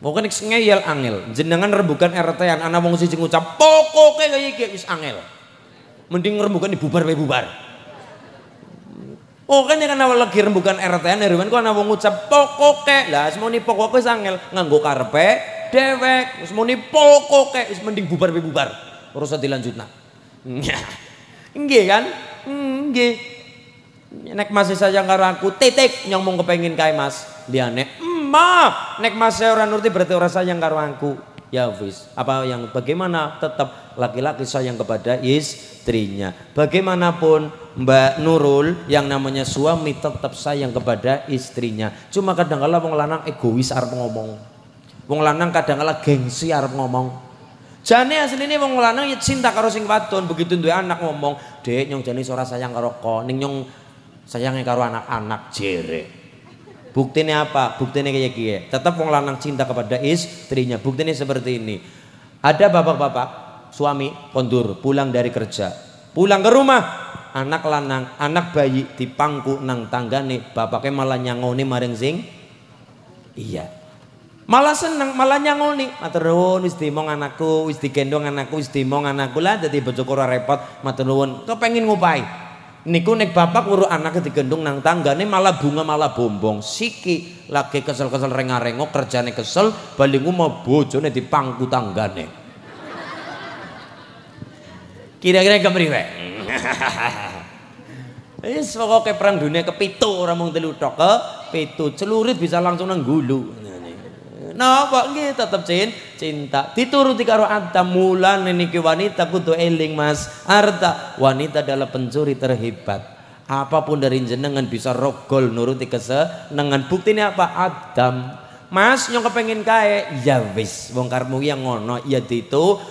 mungkin ngeyel angel, jenengan rebukan RT an anak wong siji ngucap pokoknya kaya iki wis angel. Mending rembukan dibubar wae bubar. Oh kan ya kan awal lagi rembukan RTN ya, Irwan kok kan awal ngucap pokoke lah semua ini pokoke sangel nganggo karpe dewek semua ini pokoke mending bubar wae bubar urusan dilanjutna. enggak kan? enggak hmm, Nek masih saja karo aku titik yang mau kepengin kae Mas. Liane, "Emak, hmm, nek masih orang Nurti berarti orang saja karo aku." Ya wis, apa yang bagaimana tetap laki-laki sayang kepada istrinya. Bagaimanapun Mbak Nurul yang namanya suami tetap sayang kepada istrinya. Cuma kadang kala wong lanang egois arep ngomong. Wong lanang kadang kala gengsi arep ngomong. Jane asline wong lanang ya cinta karo sing wadon, begitu duwe anak ngomong, "Dek, nyong jane ora sayang karo kon, ning nyong sayange karo anak-anak jerek." Buktinya apa? Buktinya kayak gini. Tetap wong lanang cinta kepada istrinya. Buktinya seperti ini. Ada bapak-bapak suami kondur pulang dari kerja. Pulang ke rumah anak lanang, anak bayi dipangku nang tangga nih. bapaknya malah nyangoni maring sing. Iya. Malah seneng, malah nyangoni. Matur nuwun wis dimong anakku, wis digendong anakku, wis dimong anakku lah Jadi bojoku repot. Matur nuwun, pengen ngupai niku nek bapak urut anaknya digendong nang tangga, nih malah bunga malah bombong siki lagi kesel-kesel renga-rengo kerjane kesel balingu mau pangku tangga nih. kira-kira kemriwe [LAUGHS] ini pokoke perang dunia kepitu orang mung telu tok, pitu, celurit bisa langsung nang gulu. Napa nggih tetep cin, cinta. Dituruti karo Atta mulane niki wanita kutu eling Mas. Arta wanita adalah pencuri terhebat. Apapun dari jenengan bisa rogol nuruti kesenengan. Buktinya apa? Adam Mas nyong kepengen kae, ya wis wong yang ngono ya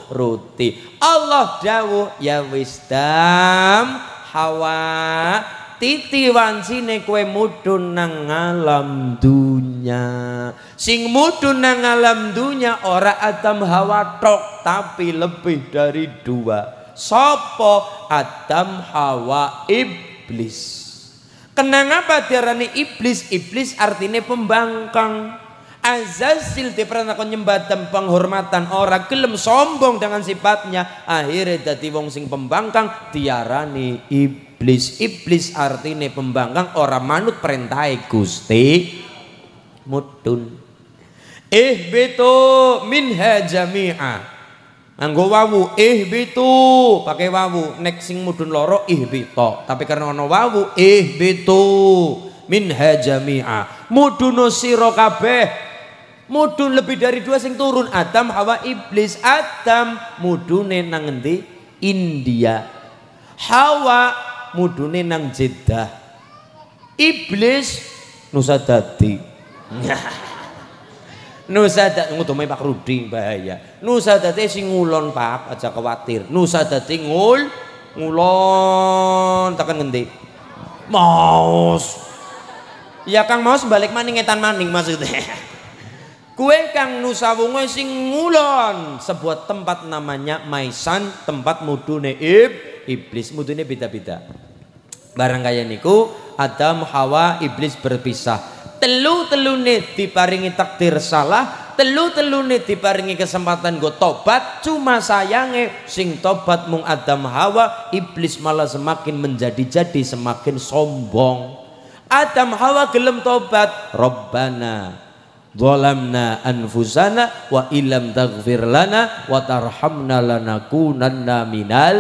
rutih. Allah dawuh ya wis dam hawa titi wancine kue mudun nang alam dunia dunya sing mudun nang alam dunya ora adam hawa tok tapi lebih dari dua sopo adam hawa iblis kenang apa diarani iblis iblis artinya pembangkang Azazil diperanakan dan penghormatan orang gelem sombong dengan sifatnya akhirnya dadi wong sing pembangkang diarani iblis iblis artinya pembangkang orang manut perintah gusti mudun eh bitu minha jami'a Anggo wawu eh bitu pakai wawu nek sing mudun loro ih bito tapi karena ono wawu eh bitu minha jami'a mudun sira kabeh mudun lebih dari dua sing turun Adam Hawa iblis Adam mudune nang ngendi India Hawa mudune nang Jeddah iblis Nusa Dadi [LAUGHS] Nusa dadi ngudome Pak Rudi bahaya. Nusa dadi sing ngulon Pak, aja khawatir. Nusa dadi ngul ngulon tekan ngendi? Maus. Ya Kang Maus balik maning etan maning maksudnya. [LAUGHS] Kue Kang Nusa Wungu sing ngulon sebuah tempat namanya Maisan, tempat mudune ib, iblis mudune beda-beda. Barang kaya niku Adam Hawa iblis berpisah telu-telune diparingi takdir salah telu-telune diparingi kesempatan gue tobat cuma sayange sing tobat mung Adam Hawa iblis malah semakin menjadi-jadi semakin sombong Adam Hawa gelem tobat Robbana dolamna anfusana wa ilam taghfir lana wa tarhamna lanakunanna minal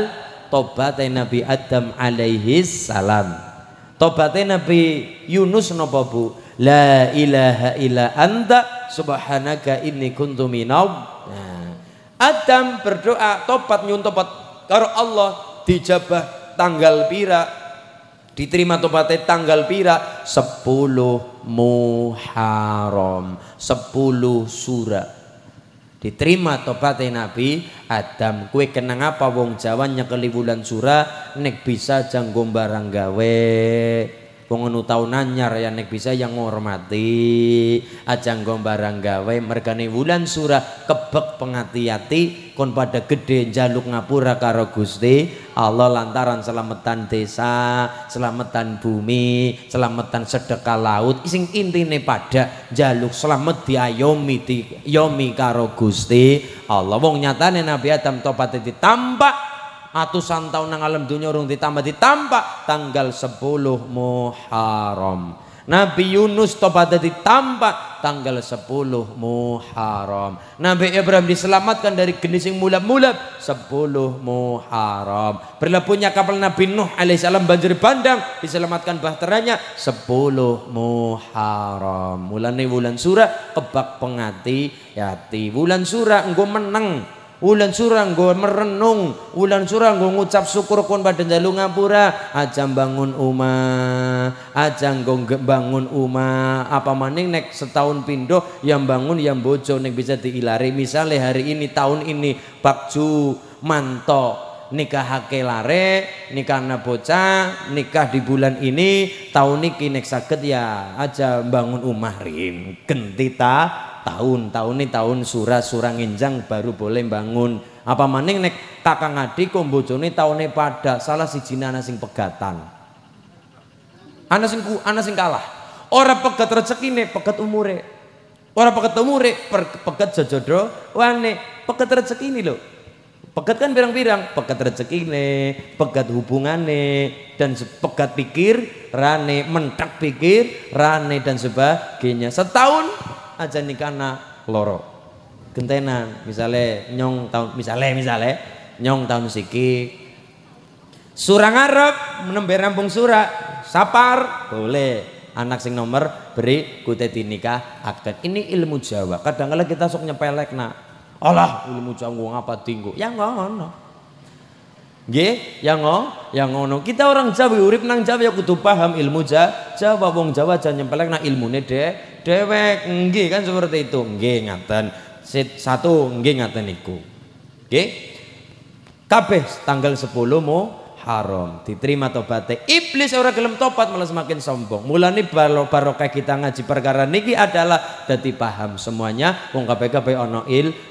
tobatnya Nabi Adam alaihis salam tobatnya Nabi Yunus nopo bu la ilaha illa anta subhanaka inni kuntu minaw. nah. Adam berdoa topat nyun topat karo Allah dijabah tanggal pira diterima topatnya tanggal pira 10 Muharram 10 surah diterima topate Nabi Adam kue kenang apa wong Jawa nyekeli wulan surah nek bisa janggo barang gawe wong tahunannya tau nanyar ya nek bisa yang ngormati ajang nggo barang gawe mergane wulan surah kebek pengati-ati kon pada gede jaluk ngapura karo Gusti Allah lantaran selamatan desa selamatan bumi selamatan sedekah laut sing intine pada jaluk selamat diayomi di yomi karo Gusti Allah wong nyatane Nabi Adam topat ditampak Atusan tahun nang alam dunia urung ditambah ditambah tanggal 10 Muharram. Nabi Yunus tobat ditampak tanggal 10 Muharram. Nabi Ibrahim diselamatkan dari genis yang mulap-mulap 10 Muharram. Berlabuhnya kapal Nabi Nuh alaihissalam banjir bandang diselamatkan bahteranya 10 Muharram. Mulane wulan surah kebak pengati yati. Wulan surah engko menang Ulan surang go merenung, ulan surang go ngucap syukur kon pada jalur ngapura, aja bangun uma, aja go bangun uma. Apa maning nek setahun pindo yang bangun yang bojo nek bisa diilari. Misalnya hari ini tahun ini Bakju Manto nikahake lare, na bocah, nikah di bulan ini, tahun ini nek sakit ya aja bangun umah rin gentita tahun tahun ini tahun surah surah nginjang baru boleh bangun apa maning nek kakang adik tahun ini pada salah si jina sing pegatan anak sing ana sing kalah orang pegat rezeki nek pegat umure orang pegat umure pegat jodoh, wane pegat rezeki ini lo, pegat kan pirang-pirang pegat rezeki ini pegat hubungane dan pegat pikir rane mentak pikir rane dan sebagainya setahun aja nikah nikana loro gentena misale nyong tahun misale misale nyong tahun siki surah ngarep menembe rampung surah sapar boleh anak sing nomor beri kute nikah akan ini ilmu Jawa kadang kala kita sok nyepelek nak Allah ilmu Jawa ngapa tinggu ya ngono Ge, ya ngo, ya ngono. Kita orang Jawa urip nang Jawa ya kudu paham ilmu Jawa. Jawa wong Jawa jan nyempelek nang ilmune dhewe dewek nggih kan seperti itu nggih ngaten satu nggih ngaten niku nggih kabeh tanggal 10 mu haram diterima tobatnya iblis ora gelem tobat malah semakin sombong mulane barokah kita ngaji perkara niki adalah dadi paham semuanya wong kabeh kabeh ana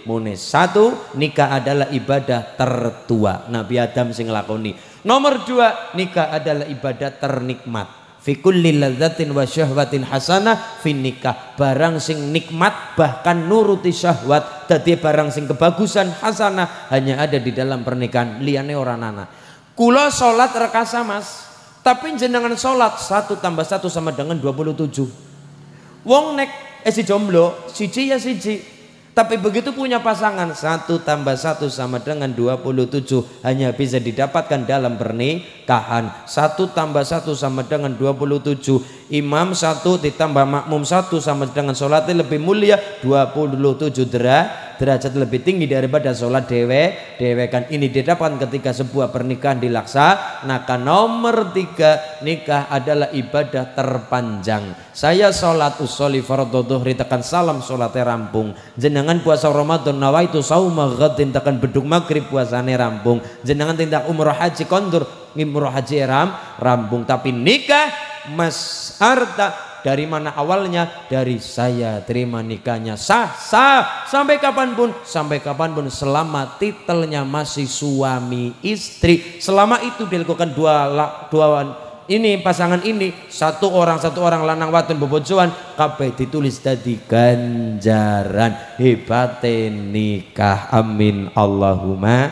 munis satu nikah adalah ibadah tertua Nabi Adam sing lakoni nomor dua nikah adalah ibadah ternikmat fi kulli ladzatin wa syahwatin hasanah fi nikah barang sing nikmat bahkan nuruti syahwat dadi barang sing kebagusan hasanah hanya ada di dalam pernikahan liyane ora nana kula salat rekasa mas tapi jenengan salat satu tambah satu sama dengan 27 wong nek eh si jomblo siji ya siji tapi begitu punya pasangan satu tambah satu sama dengan dua puluh tujuh hanya bisa didapatkan dalam pernikahan. Satu tambah satu sama dengan dua puluh tujuh Imam satu ditambah makmum satu sama dengan sholatnya lebih mulia dua puluh tujuh derajat derajat lebih tinggi daripada sholat dewe dewekan ini didapatkan ketika sebuah pernikahan dilaksanakan nomor tiga nikah adalah ibadah terpanjang saya sholat usholi fardhu dhuhri salam sholatnya rampung jenangan puasa Ramadan nawaitu sawma ghadin tekan beduk maghrib puasanya rampung jenangan tindak umroh haji kondur imroh haji ram rampung tapi nikah mas harta dari mana awalnya? Dari saya terima nikahnya. Sah, sah. Sampai kapanpun, sampai kapanpun selama titelnya masih suami istri. Selama itu dilakukan dua, dua ini pasangan ini satu orang satu orang lanang watun bobojoan kabeh ditulis tadi ganjaran hebate nikah amin Allahumma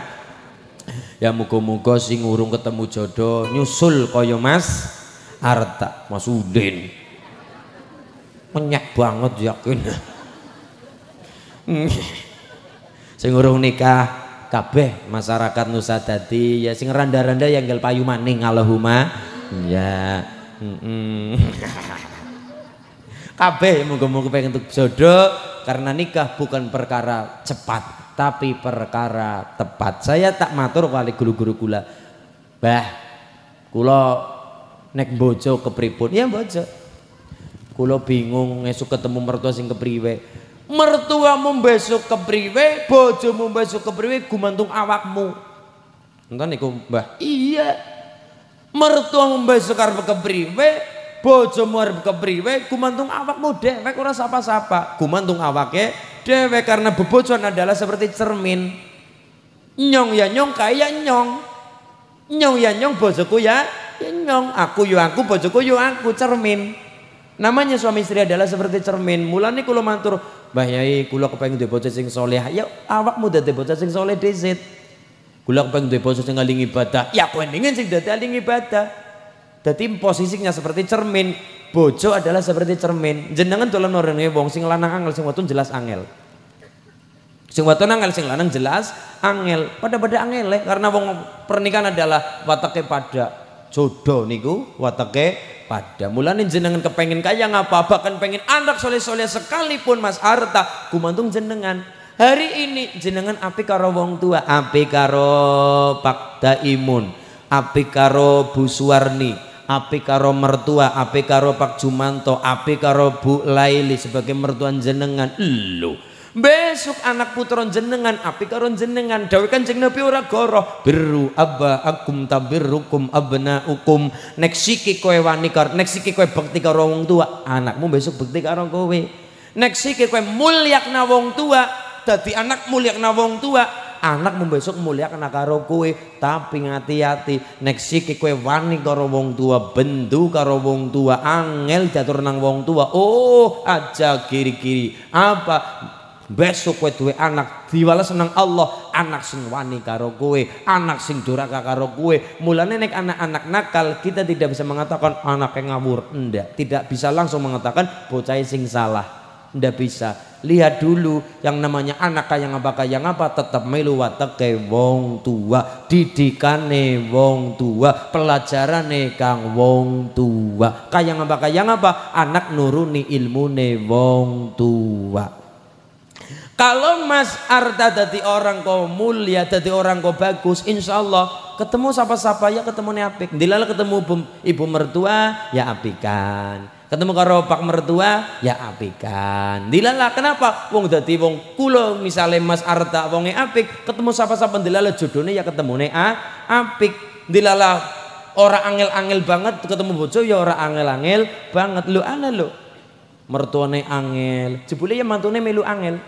ya muka-muka sing urung ketemu jodoh nyusul koyomas Mas Arta Mas Udin Menyek banget yakin. Hmm. sing urung nikah kabeh masyarakat Nusa Dadi ya sing randa-randa yang gel payu maning Allahumma ya hmm. [LAUGHS] kabeh moga-moga pengen untuk jodoh karena nikah bukan perkara cepat tapi perkara tepat saya tak matur wali guru-guru kula bah kula nek bojo kepripun ya bojo Kulo bingung ngesuk ketemu mertua sing kepriwe. Mertuamu besok kepriwe, bojomu besok kepriwe gumantung awakmu. Enten niku bah Iya. Mertuamu besok arep kepriwe, bojomu arep kepriwe, gumantung awakmu dhewek ora sapa-sapa. Gumantung awake dhewek karena bebojoan adalah seperti cermin. Nyong ya nyong kaya nyong. Nyong ya nyong bojoku ya, ya nyong. Aku yo ya aku bojoku yo ya aku cermin. Namanya suami istri adalah seperti cermin. Mulane kula matur, Mbah Yai, kula kepengin duwe sing saleh. Ya awakmu dadi bojo sing saleh dhisit. Kula kepengin duwe sing aling ibadah. Ya kowe ingin sing dadi aling ibadah. Dadi posisinya seperti cermin. Bojo adalah seperti cermin. Jenengan dolan norene wong sing lanang angel sing wadon jelas angel. Sing wadon angel sing lanang jelas angel. Pada-pada angel eh. karena wong pernikahan adalah watake pada Jodoh niku wateke pada. mulanin jenengan kepengen kaya ngapa bahkan pengen anak soleh-soleh sekalipun Mas Harta kumantung jenengan. Hari ini jenengan api karo wong tua, api karo Pak Daimun, api karo Bu Suwarni, api karo mertua, api karo Pak Jumanto, api karo Bu Laili sebagai mertuan jenengan. lu Besok anak putra jenengan api karon jenengan dawuh Kanjeng Nabi ora goro biru abba akum tabir, abna ukum nek siki kowe wani karo nek siki kowe bekti karo wong tua anakmu besok bekti karo kowe nek siki kowe mulyakna wong tua dadi anak mulyakna wong tua anak besok mulia kena karo kue tapi ngati-hati next siki kue wani karo wong tua bendu karo wong tua angel jatuh nang wong tua oh aja kiri-kiri apa besok kowe duwe anak diwales nang Allah anak sing wani karo kowe anak sing duraka karo kowe mulane nek anak-anak nakal kita tidak bisa mengatakan anaknya ngawur ndak tidak bisa langsung mengatakan bocah sing salah ndak bisa lihat dulu yang namanya anak kaya ngapa kaya ngapa tetap melu wateke wong tua didikane wong tua pelajarane kang wong tua kaya ngapa kaya ngapa anak nuruni ilmu ilmune wong tua kalau Mas Arta dari orang kau mulia, dari orang kau bagus, insya Allah ketemu siapa-siapa ya ketemu apik. Dilala ketemu ibu, mertua ya apikan. Ketemu karo pak mertua ya apikan. Dilala kenapa? Wong jadi wong kulo misalnya Mas Arta Wongnya apik, ketemu siapa-siapa dilala jodohnya ya ketemu a apik. Dilala orang angel-angel banget ketemu bojo ya orang angel-angel banget. Lu ala lu mertuane angel, jebule ya mantune melu angel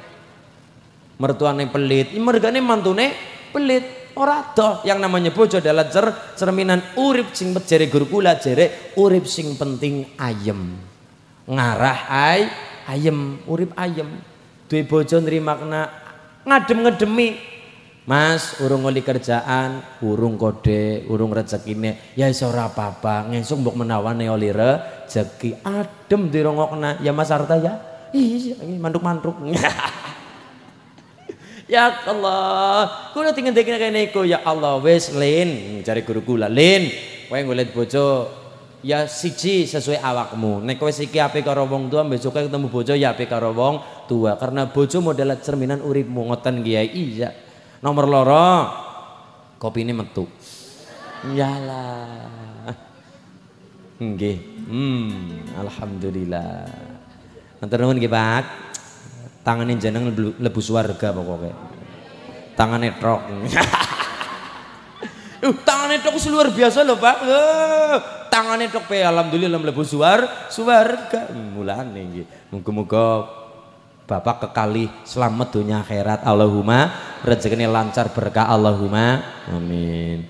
mertuane pelit mergane mantune pelit ora doh yang namanya bojo adalah cer, cerminan urip sing jere kula jere urip sing penting ayem ngarah ay ayem urip ayem duwe bojo nri makna ngadem ngedemi Mas, urung ngoli kerjaan, urung kode, urung rezekine. Ya iso ora apa-apa, ngesuk mbok menawane oli rezeki adem dirongokna. Ya Mas Arta ya. Iya, iya, iya manduk-manduk. [LAUGHS] Ya Allah, kula tingendekne kene iku ya Allah wis lin, jare guru kula, lin, kowe golek bojo ya siji sesuai awakmu. Nek kowe iki api karo wong tua, besok ketemu bojo ya api karo wong tua karena bojo model cerminan urip ngoten Kiai. Iya. Nomor lorong, kopi ini metu. Yalah. Nggih. Hmm, alhamdulillah. Nanti nuwun nggih, Pak tangannya jeneng lebu, suarga pokoknya tangannya trok [LAUGHS] uh, tangannya trok luar biasa loh pak uh, tangannya trok pe alhamdulillah lebu suar suarga mulane nih muga-muga Bapak kekali selamat dunia akhirat Allahumma rezekinya lancar berkah Allahumma amin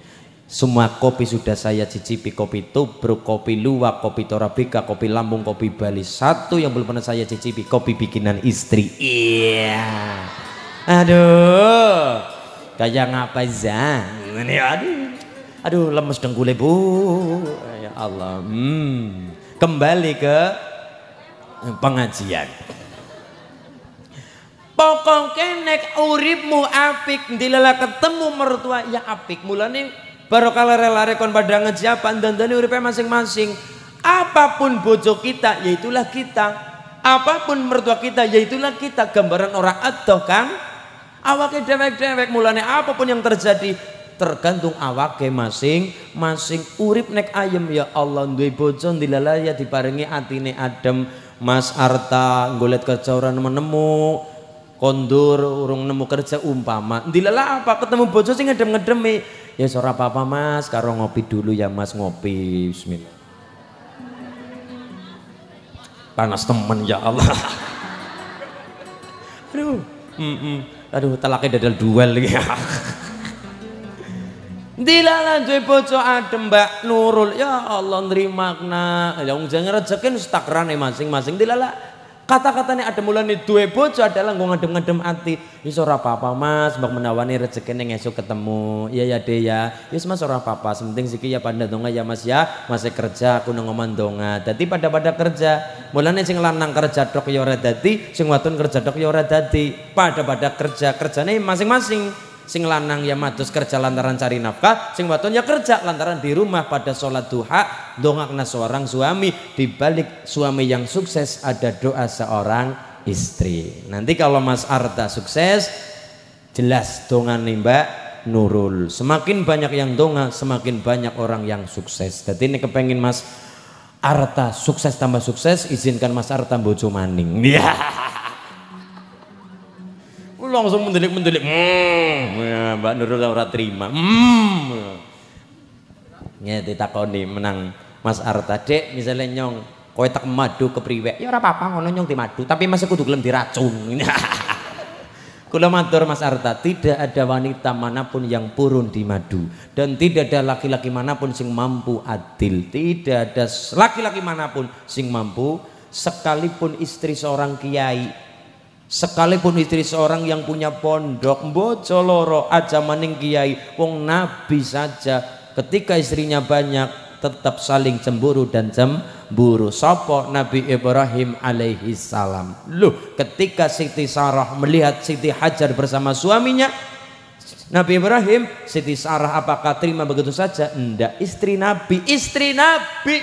semua kopi sudah saya cicipi kopi tubruk, kopi luwak, kopi torabika, kopi lambung, kopi Bali. Satu yang belum pernah saya cicipi kopi bikinan istri. Iya. Yeah. Aduh. Kayak ngapa za? Ini aduh. Aduh lemes dengkule Bu. Ya Allah. Hmm. Kembali ke pengajian. pokoknya nek uripmu apik, dilala ketemu mertua ya apik. mulanya Baru Barokala relare kon pada ngejapan dan dani uripe masing-masing. Apapun bojo kita, yaitulah kita. Apapun mertua kita, yaitulah kita. Gambaran orang atau kan? Awake dewek-dewek mulane apapun yang terjadi tergantung awake masing-masing urip nek ayem ya Allah duwe bojo ya diparingi atine adem Mas Arta golet kerja orang menemu kondur urung nemu kerja umpama dilala apa ketemu bojo sing ngedem-ngedemi Ya suara apa-apa Mas, karo ngopi dulu ya Mas ngopi. Bismillah. Panas temen ya Allah. [LAUGHS] Aduh. Mm -mm. Aduh, telaknya dadal duel ya. [LAUGHS] Dilalah duwe bojo adem Mbak Nurul. Ya Allah nerima. Ya yang jangan rezeki stakran masing-masing. Dilalah Kata-katanya ada mulai duwe bojo adalah nggo ngadem-ngadem ati. Wis ora apa-apa Mas, mbak menawani rezekine esok ketemu. Iya ya deh ya. Wis Mas suara apa-apa, penting sih ya donga ya Mas ya. Masih kerja aku nang omandonga. jadi pada-pada kerja. mulanya sing lanang kerja dok yore ya tadi. dadi, sing kerja dok yore ya tadi. Pada-pada kerja, kerjanya masing-masing sing lanang ya madus kerja lantaran cari nafkah sing wadon ya kerja lantaran di rumah pada sholat duha dongakna seorang suami dibalik suami yang sukses ada doa seorang istri nanti kalau Mas Arta sukses jelas dongan mbak Nurul. Semakin banyak yang donga, semakin banyak orang yang sukses. Jadi ini kepengen Mas Arta sukses tambah sukses, izinkan Mas Arta bojo maning. [LAUGHS] Yeah. Aku langsung mendelik-mendelik. Hmm. Ya, Mbak Nurul ora terima. Hmm. Ya ditakoni menang Mas Arta, Dek, misalnya nyong kowe tak madu kepriwek. Ya ora apa-apa ngono nyong di madu, tapi masih kudu gelem diracun. [LAUGHS] Kula matur Mas Arta, tidak ada wanita manapun yang purun di madu dan tidak ada laki-laki manapun sing mampu adil. Tidak ada laki-laki manapun sing mampu sekalipun istri seorang kiai Sekalipun istri seorang yang punya pondok, mbojo loro aja maning kiai, wong nabi saja. Ketika istrinya banyak, tetap saling cemburu dan cemburu. Sopo Nabi Ibrahim alaihi salam. lu ketika Siti Sarah melihat Siti Hajar bersama suaminya, Nabi Ibrahim, Siti Sarah apakah terima begitu saja? Enggak, istri Nabi, istri Nabi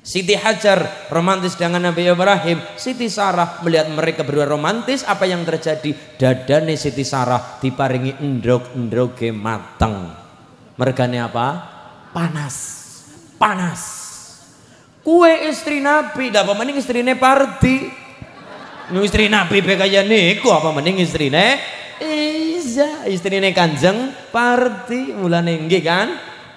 Siti Hajar romantis dengan Nabi Ibrahim Siti Sarah melihat mereka berdua romantis apa yang terjadi dadane Siti Sarah diparingi endrok endroge mateng mergane apa panas panas kue istri Nabi dah apa mending istrine Pardi nu istri Nabi bekaya niku apa mending istrine Iza istrine Kanjeng Pardi mulane nggih kan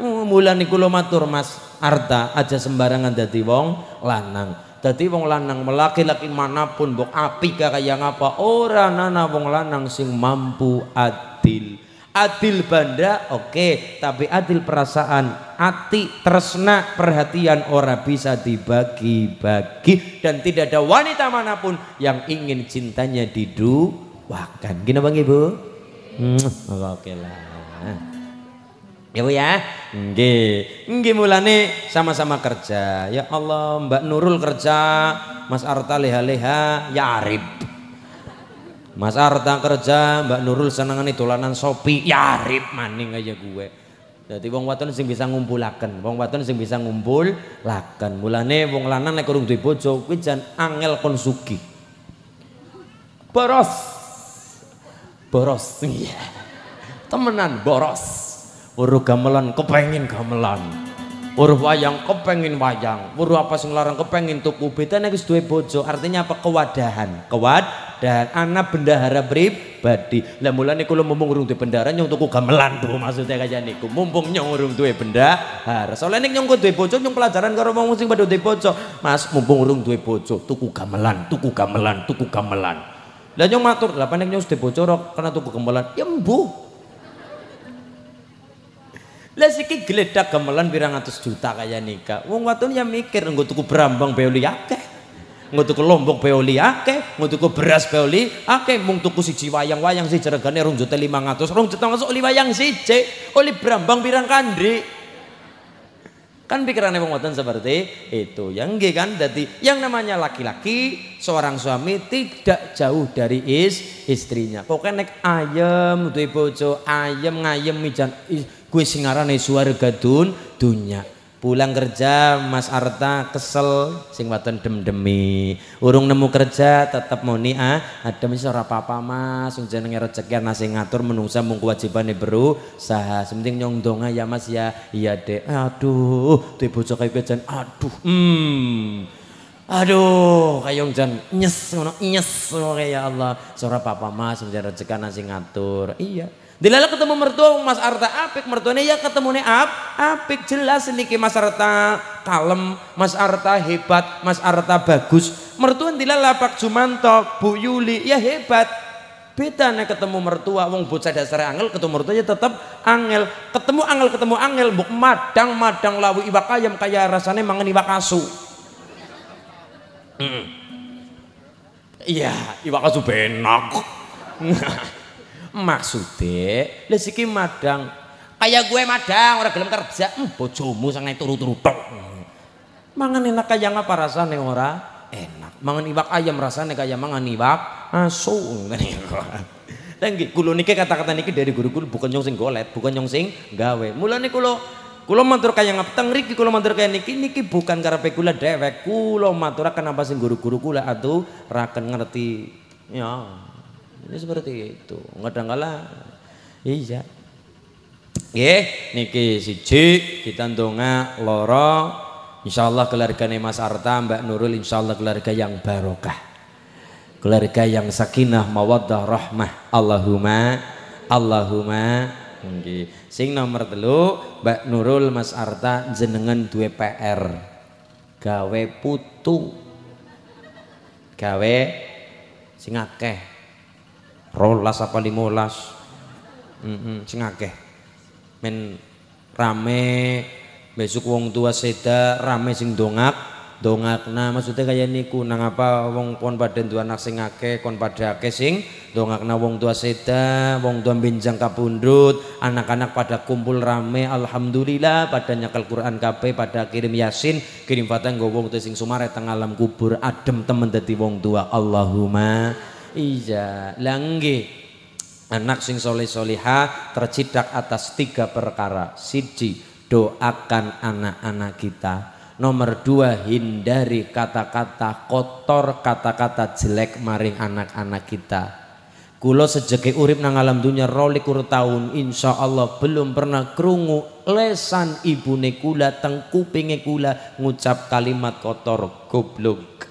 mulane kula matur Mas Arta aja sembarangan dadi wong lanang dadi wong lanang melaki laki manapun buk api kaya ngapa orang nana wong lanang sing mampu adil adil banda oke tapi adil perasaan ati tresna perhatian ora bisa dibagi-bagi dan tidak ada wanita manapun yang ingin cintanya diduakan gini bang ibu hmm, oke lah Ya Bu ya. Nggih. Nggih mulane sama-sama kerja. Ya Allah, Mbak Nurul kerja, Mas Arta leha-leha ya Arif. Mas Arta kerja, Mbak Nurul senengane dolanan sopi ya Arif maning aja gue. Jadi wong wadon sing bisa ngumpulaken, wong wadon sih bisa ngumpul laken. Mulane wong lanang nek kurang duwe bojo kuwi angel kon Boros. Boros. Iya. Temenan boros. Uruh gamelan kepengin gamelan. Uruh wayang kepengin wayang. Uruh apa sing larang kepengin tuku. Beda nek wis duwe bojo artinya apa kewadahan. kewad dan anak bendahara pribadi. Lah mulane kula mumpung urung duwe bendahara nyung tuku gamelan tuh maksudnya kaya niku. Mumpung nyung urung duwe bendahara. Soale nek nyung duwe bojo nyung pelajaran karo wong sing padha duwe bojo. Mas mumpung urung duwe bojo tuku gamelan, tuku gamelan, tuku gamelan. Lah nyung matur, lah panek nyong sudah rok kena tuku gamelan. Ya mbuh, lah siki geledak gamelan pirang atus juta kaya nikah. Wong waton ya mikir nggo tuku brambang beoli akeh. Nggo tuku lombok beoli akeh, nggo tuku beras beoli akeh, mung tuku siji wayang-wayang sing jeregane rong juta 500, rong juta masuk oli wayang siji, oli brambang pirang kandri. Kan pikirannya wong waton seperti itu. Yang nggih kan dadi yang namanya laki-laki seorang suami tidak jauh dari is istrinya. Pokoknya nek ayem duwe bojo, ayem ngayem mijan is, gue sing arane swarga dun dunya pulang kerja Mas Arta kesel sing waton dem-demi urung nemu kerja mau muni ah ada ora apa-apa Mas sing jenenge rezeki ana sing ngatur menungsa mung kewajibane sah, penting nyong donga ya Mas ya iya Dek aduh tuh bocah kaya jan aduh hmm Aduh, kayong jan nyes ngono, nyes ngono ya Allah. suara papa Mas menjadi rezeki nasi ngatur. Iya. Dilala ketemu mertua Mas Arta apik mertuanya ya ketemune ap apik jelas niki Mas Arta kalem, Mas Arta hebat, Mas Arta bagus. Mertuan dilala Pak Jumanto, Bu Yuli ya hebat. Beda nih ketemu mertua wong saya dasar angel ketemu mertua ya tetep angel. Ketemu angel ketemu angel buk madang madang lawu iwak ayam kaya rasanya mangan iwak asu. Iya, iba iwak asu benak. [LAUGHS] Maksude rezeki madang. Kayak gue madang orang gelem kerja, hmm, bojomu sange turu-turu tok. Mangan enak kaya ngapa rasanya ora? Enak. Mangan iwak ayam rasane kaya mangan iwak asu. Dan [LAUGHS] kulo niki kata-kata niki dari guru-guru bukan nyong sing golet, bukan nyong sing gawe. Mulane kulo Kulo matur kaya ngapteng riki kulo matur kaya niki niki bukan karena pekula dhewek. Kulo matur kenapa sing guru-guru kula atau raken ngerti. Ya. Ini seperti itu. kala iya. Nggih, niki siji kita ndonga loro insyaallah keluargane Mas Arta, Mbak Nurul insyaallah keluarga yang barokah. Keluarga yang sakinah mawaddah rahmah. Allahumma Allahumma nggih. Sing nomor telu Mbak Nurul Mas Arta jenengan duwe PR. Gawe putu. Gawe sing rolas apa limolas mm -mm, sing men rame besok wong tua seda rame sing dongak dongak nah maksudnya kayak niku nang apa wong pon pada dua anak sing akeh kon pada ake sing dongak nah wong tua seda wong tua binjang kapundut, anak-anak pada kumpul rame alhamdulillah pada nyakal Quran KP pada kirim yasin kirim fatah gowong wong tua sing sumare tengah kubur adem temen dari wong tua Allahumma Iya, langge. Anak sing soleh soleha tercidak atas tiga perkara. Siji, doakan anak-anak kita. Nomor dua, hindari kata-kata kotor, kata-kata jelek maring anak-anak kita. Kulo sejake urip nang alam dunia rolikur tahun insya Allah belum pernah kerungu lesan ibu nekula teng kupinge kula ngucap kalimat kotor goblok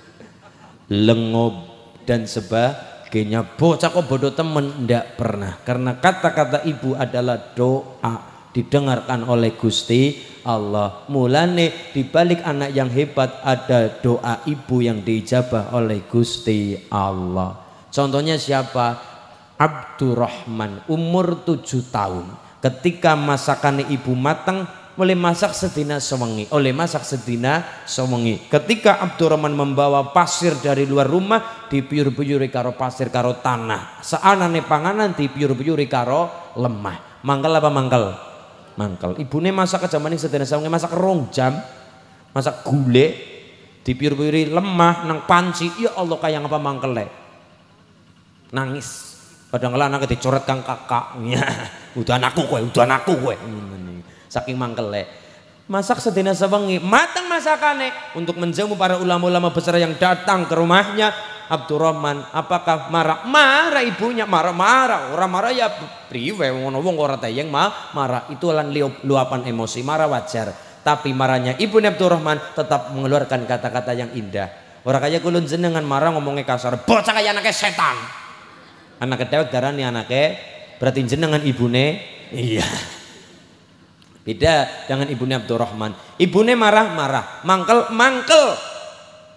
lengob dan sebagainya kayaknya boh bocah kok bodoh temen ndak pernah karena kata-kata ibu adalah doa didengarkan oleh Gusti Allah mulane dibalik anak yang hebat ada doa ibu yang diijabah oleh Gusti Allah contohnya siapa Abdurrahman umur 7 tahun ketika masakan ibu matang mulai masak sedina sewengi oleh masak sedina sewengi ketika Abdurrahman membawa pasir dari luar rumah dipiur-piuri karo pasir karo tanah seanane panganan dipiur-piuri karo lemah mangkel apa mangkel mangkel ibune masak ke ini sedina sewengi masak rong jam masak gule dipiur-piuri lemah nang panci ya Allah kayang apa lek, nangis padahal kadang anak dicoret kang kakak [LAUGHS] udah anakku kue udah anakku kue saking mangkele. Masak sedina sewengi, matang masakane untuk menjamu para ulama-ulama besar yang datang ke rumahnya. Abdurrahman, apakah marah? Marah ibunya, marah-marah. Orang marah ya priwe, wong wong ora tayang mah marah. Itu lan luapan emosi, marah wajar. Tapi marahnya ibu Abdurrahman tetap mengeluarkan kata-kata yang indah. Orang kaya kulun jenengan marah ngomongnya kasar. Bocah kaya anaknya setan. Anak kedewet darah nih anaknya. Berarti jenengan ibune. Iya. Beda dengan ibunya Abdurrahman. Ibunya marah-marah, mangkel mangkel.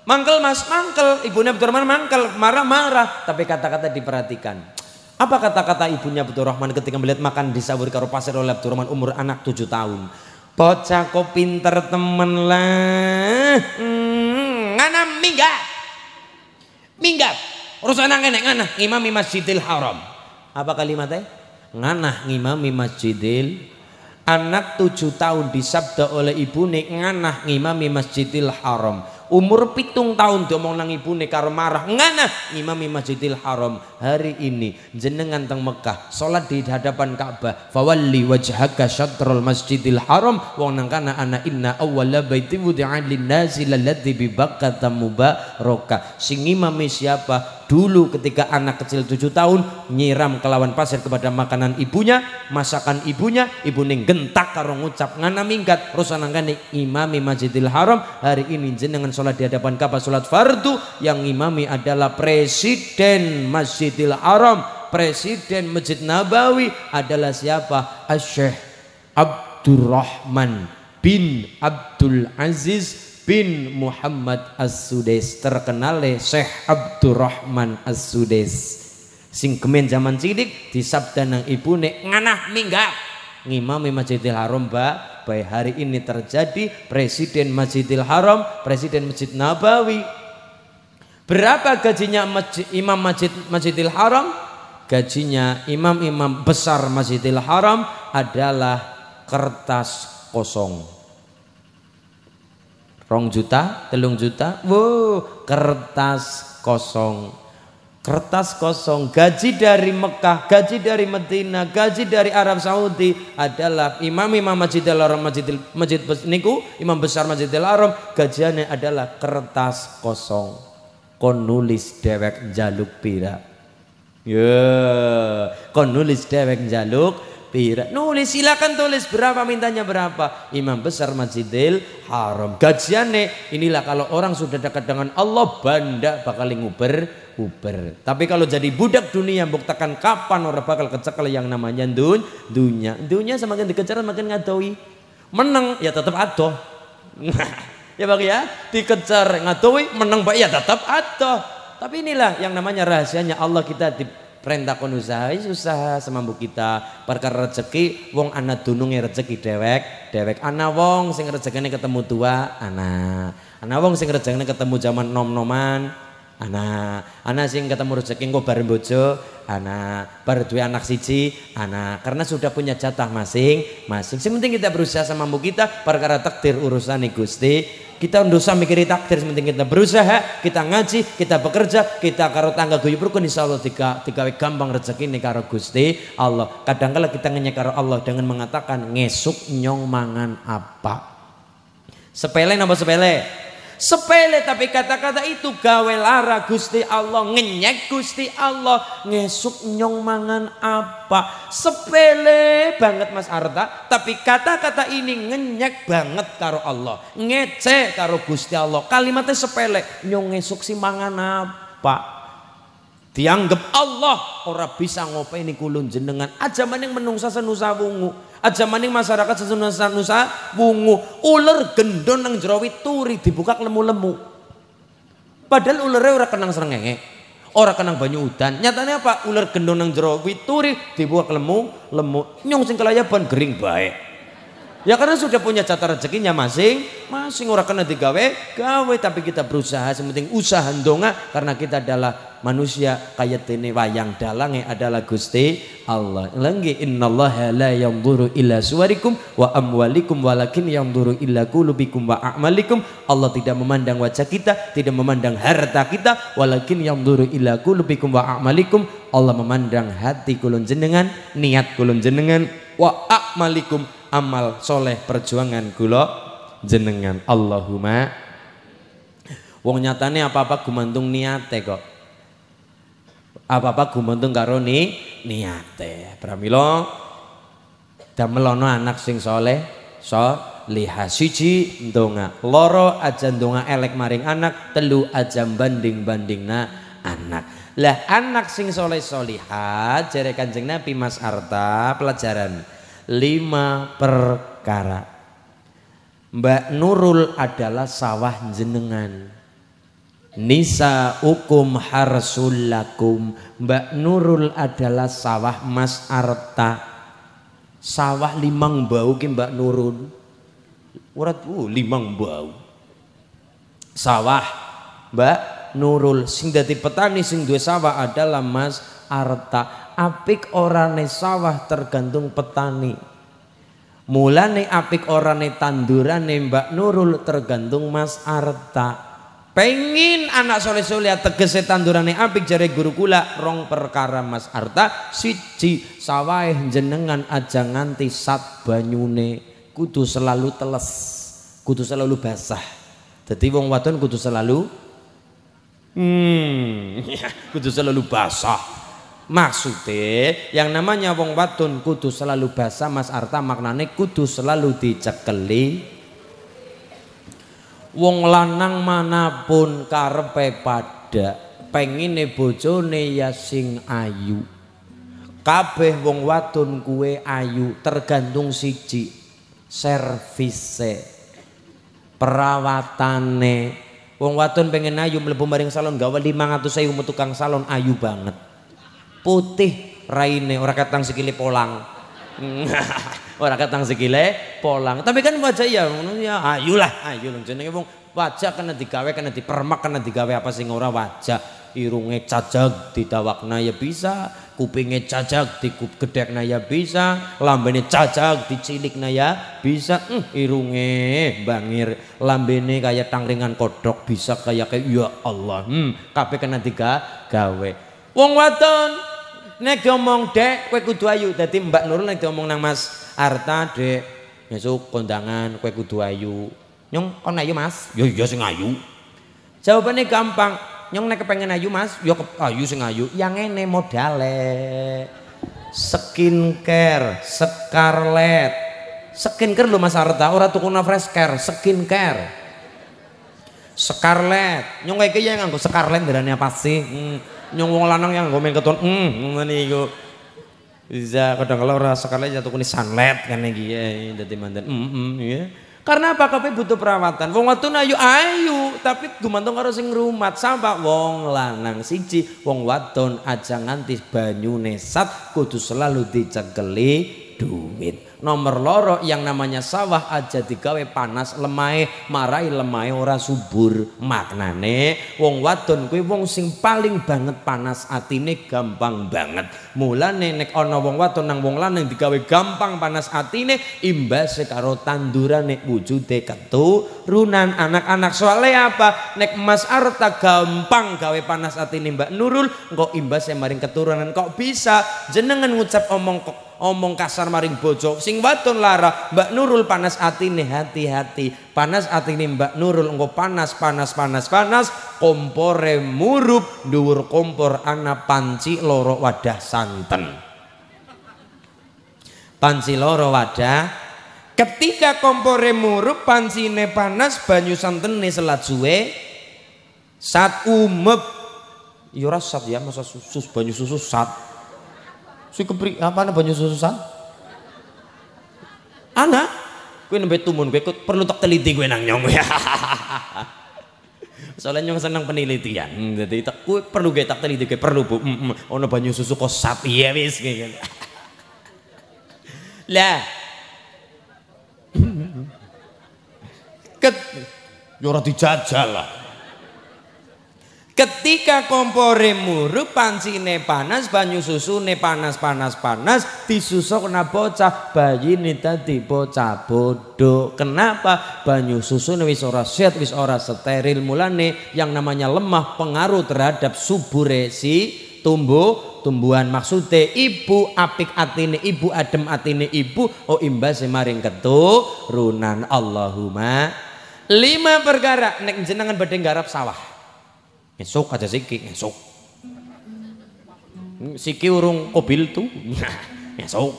Mangkel Mas, mangkel. Ibunya Abdurrahman mangkel, marah-marah, tapi kata-kata diperhatikan. Apa kata-kata ibunya Abdurrahman ketika melihat makan disabur karo pasir oleh Abdurrahman umur anak tujuh tahun? Bocah kok pinter temen lah. Hmm, ngana mingga. Mingga. Urus anak kene ngana ngimami Masjidil Haram. Apa kalimatnya? Ngana ngimami Masjidil anak tujuh tahun disabda oleh ibu ibune nganah ngimami masjidil haram umur pitung tahun diomong nang ibu ibune karo marah nganah ngimami masjidil haram hari ini jenengan teng Mekah sholat di hadapan Ka'bah fawalli wajhaka syatrul masjidil haram wong nang kana ana inna awwala baiti wudi'a lin-nasi lalladzi bi Bakkah mubaraka sing ngimami siapa dulu ketika anak kecil tujuh tahun nyiram kelawan pasir kepada makanan ibunya masakan ibunya ibu ning gentak karo ngucap ngana minggat rusanangkane imami masjidil haram hari ini jenengan sholat di hadapan Ka'bah sholat fardu yang imami adalah presiden masjidil haram presiden masjid Nabawi adalah siapa asyik Abdurrahman bin Abdul Aziz bin Muhammad As-Sudais terkenal le Syekh Abdurrahman As-Sudais sing kemen zaman cilik di sabda nang ibune nganah minggah ngimami Masjidil Haram ba baik hari ini terjadi presiden Masjidil Haram presiden Masjid Nabawi berapa gajinya masjid, imam masjid, Masjidil Haram gajinya imam-imam besar Masjidil Haram adalah kertas kosong rong juta telung juta wow kertas kosong kertas kosong gaji dari Mekah gaji dari Medina gaji dari Arab Saudi adalah imam-imam Masjidil Haram Masjid Masjid niku imam besar Masjidil Haram gajinya adalah kertas kosong kon nulis dewek jaluk pira ya yeah. kon nulis dewek jaluk Pira. Nulis silakan tulis berapa mintanya berapa. Imam besar Masjidil Haram. gajiane inilah kalau orang sudah dekat dengan Allah banda bakal nguber uber. Tapi kalau jadi budak dunia buktakan kapan orang bakal kecekel yang namanya dun dunia. Dunia semakin dikejar makin ngadoi. Menang ya tetap adoh. [LAUGHS] ya bagi ya dikejar ngadoi menang baik ya tetap adoh. Tapi inilah yang namanya rahasianya Allah kita di perintah kon usaha usaha semampu kita perkara rezeki wong anak dununge rezeki dewek dewek ana wong sing rezekinya ketemu dua ana anak wong sing rezekinya ketemu zaman nom-noman ana ana sing ketemu rezeki engko bareng bojo ana bar duwe anak siji ana karena sudah punya jatah masing-masing sing penting kita berusaha semampu kita perkara takdir urusan urusane Gusti kita dosa mikiri takdir penting kita berusaha, kita ngaji, kita bekerja, kita karo tangga guyub rukun Allah tiga tiga gampang rezeki nih karo Gusti Allah. Kadangkala kita ngenyek karo Allah dengan mengatakan ngesuk nyong mangan apa. Sepele napa sepele? Sepele tapi kata-kata itu gawe lara Gusti Allah ngenyek Gusti Allah ngesuk nyong mangan apa sepele banget Mas Arta tapi kata-kata ini ngenyek banget karo Allah ngece karo Gusti Allah kalimatnya sepele nyong ngesuk si mangan apa dianggap Allah ora bisa ngopeni kulun jenengan aja maning menungsa senusa bungu Aja maning masyarakat sesungguhnya nusa wungu ular gendon nang jerawit turi dibuka lemu-lemu. Padahal ularnya ora kenang serengenge, ora kenang banyu udan. Nyatanya apa? Ular gendon nang jerawit turi dibuka lemu-lemu. Nyong sing kelayaban gering baik. Ya karena sudah punya jatah rezekinya masing, masing orang kena digawe, gawe tapi kita berusaha sementing usaha ndonga karena kita adalah manusia kaya tene wayang dalange adalah Gusti Allah. Lenggi innallaha la yanzuru illa suwarikum wa amwalikum walakin yanzuru illa qulubikum wa a'malikum. Allah tidak memandang wajah kita, tidak memandang harta kita, walakin yanzuru illa qulubikum wa a'malikum. Allah memandang hati kulun jenengan, niat kulun jenengan, wa a'malikum amal soleh perjuangan gula jenengan Allahumma wong nyatane apa-apa gumantung niate kok apa-apa gumantung karo ni niate pramila melono anak sing soleh so liha siji donga loro aja ndonga elek maring anak telu aja banding bandingna anak lah anak sing soleh solihat jere kanjeng nabi mas arta pelajaran lima perkara. Mbak Nurul adalah sawah jenengan. Nisa ukum harsulakum. Mbak Nurul adalah sawah Mas Arta. Sawah limang bau ki Mbak Nurul. Urat uh, limang bau. Sawah Mbak Nurul sing dadi petani sing duwe sawah adalah Mas Arta apik orane sawah tergantung petani. Mulane apik orane nih Mbak Nurul tergantung Mas Arta. Pengin anak soleh soleh ya tegese tandurane apik jare guru kula rong perkara Mas Arta siji sawah jenengan aja nganti sat banyune kudu selalu teles, kudu selalu basah. Jadi wong wadon kudu selalu hmm, [LAUGHS] kudu selalu basah Maksudnya yang namanya wong wadon kudu selalu basah Mas Arta maknane kudu selalu dicekeli. Wong lanang manapun karepe pada pengine bojone ya sing ayu. Kabeh wong wadon kue ayu tergantung siji servise perawatane. Wong wadon pengen ayu mlebu maring salon gawe 500 ewu tukang salon ayu banget putih raine ora katang sikile polang [LAUGHS] ora katang sikile polang tapi kan wajah iya, ya ya ayu lah jenenge wong wajah kena digawe kena dipermak kena digawe apa sing ora wajah irunge cajag didawakna ya bisa kupinge cajag digedekna ya bisa lambene cajag dicilikna ya bisa hmm, irunge bangir lambene kaya tangringan kodok bisa kaya kaya ya Allah hmm kape kena gawe wong wadon nek diomong dek kue kudu ayu Mbak Nurul nek diomong nang Mas Arta dek besok kondangan kue kudu ayu nyong kon ayu Mas Yo, ya, yo iya, sing ayu jawabannya gampang nyong nek kepengen ayu Mas yo ya, ayu sing ayu yang ngene modale skincare scarlet skincare lo Mas Arta ora tukuna fresh care skincare scarlet nyong kayak yang nganggo scarlet berani apa sih hmm nyong wong lanang yang gue main keton hmm nih iku bisa kadang kalau ora sekali jatuh kuni sunlight kan iki ya dadi mantan hmm hmm ya karena apa Kau butuh perawatan wong wadon ayu ayu tapi gumantung karo sing rumat sama wong lanang siji wong waton aja nganti banyu nesat kudu selalu dicegeli duit Nomor loro yang namanya sawah aja digawe panas lemai marai lemai ora subur maknane wong wadon kuwi wong sing paling banget panas atine gampang banget. Mulane nek ana wong wadon nang wong lanang digawe gampang panas atine imbase karo tandurane wujude runan anak-anak soale apa? Nek Mas Arta gampang gawe panas atine Mbak Nurul engko imbase maring keturunan kok bisa jenengan ngucap omong kok omong kasar maring bojo sing wadon lara Mbak Nurul panas hati nih hati-hati panas hati nih Mbak Nurul engko panas panas panas panas kompore murup duur kompor anak panci loro wadah santen panci loro wadah ketika kompore murup nih panas banyu nih selat suwe saat umep ya sat ya masa susus banyu susu sat Si kepri apa nih banyak sususan? Anak, gue nembe tumun gue perlu tak teliti gue nang nyong ya. [LAUGHS] Soalnya nyong senang penelitian, jadi hmm, tak gue perlu gue tak teliti gue perlu bu. oh -mm. Hmm. banyak susu kok sapi iya, [LAUGHS] [LAUGHS] ya wis gitu. Lah, ket, yo dijajal lah. Ketika kompore muru pancine panas banyu susu ne panas panas panas disusuk na bocah bayi ini tadi bocah bodoh. Kenapa banyu susu ne wis ora sehat wis ora steril mulane yang namanya lemah pengaruh terhadap suburesi tumbuh tumbuhan maksudnya ibu apik atine ibu adem atine ibu oh imbas maring runan Allahumma lima perkara nek jenengan badhe garap sawah Esok ada siki, esok. Siki urung kobil tuh. Nah, esok.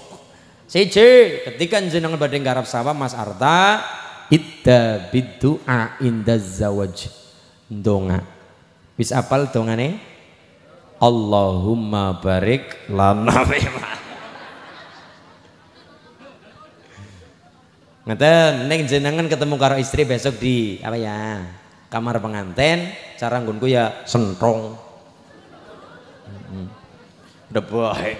Siji, ketika jeneng badeng garap sama Mas Arta, bidu a inda zawaj. Donga. bis apal dongane? Allahumma barik lana [LAUGHS] Ngeten neng jenengan ketemu karo istri besok di apa ya? kamar pengantin cara ngunku ya sentrong udah baik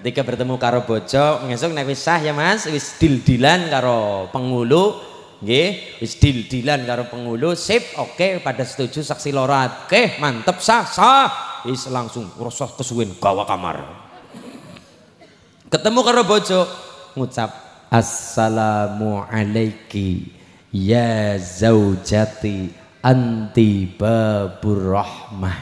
ketika bertemu karo bojo ngesok naik wisah ya Mas wis dildilan karo pengulu nggih wis dildilan karo pengulu sip oke okay, pada setuju saksi lorat oke okay, mantep sah sah wis langsung rosok kesuwin gawa kamar ketemu karo bojo ngucap assalamualaikum ya zaujati anti babur rahmah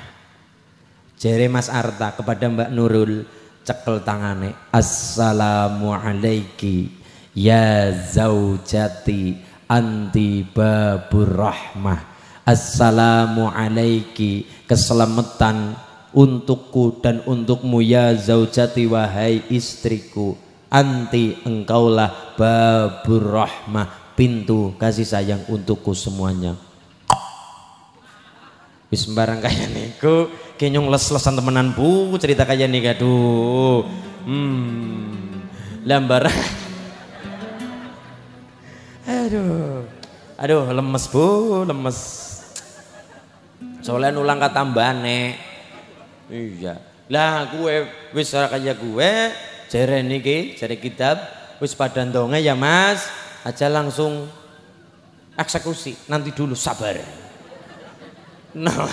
jere Mas Arta kepada Mbak Nurul cekel tangane assalamualaiki ya zaujati anti babur rahmah assalamualaiki keselamatan untukku dan untukmu ya zaujati wahai istriku anti engkaulah babur rahmah pintu kasih sayang untukku semuanya wis sembarang kaya niku kenyung les-lesan temenan bu cerita kaya nih aduh hmm lambar aduh aduh lemes bu lemes soalnya nulang kata nek iya lah gue wis kaya gue jere niki jere kitab wis padan ndonge ya mas aja langsung eksekusi nanti dulu sabar no. Nah,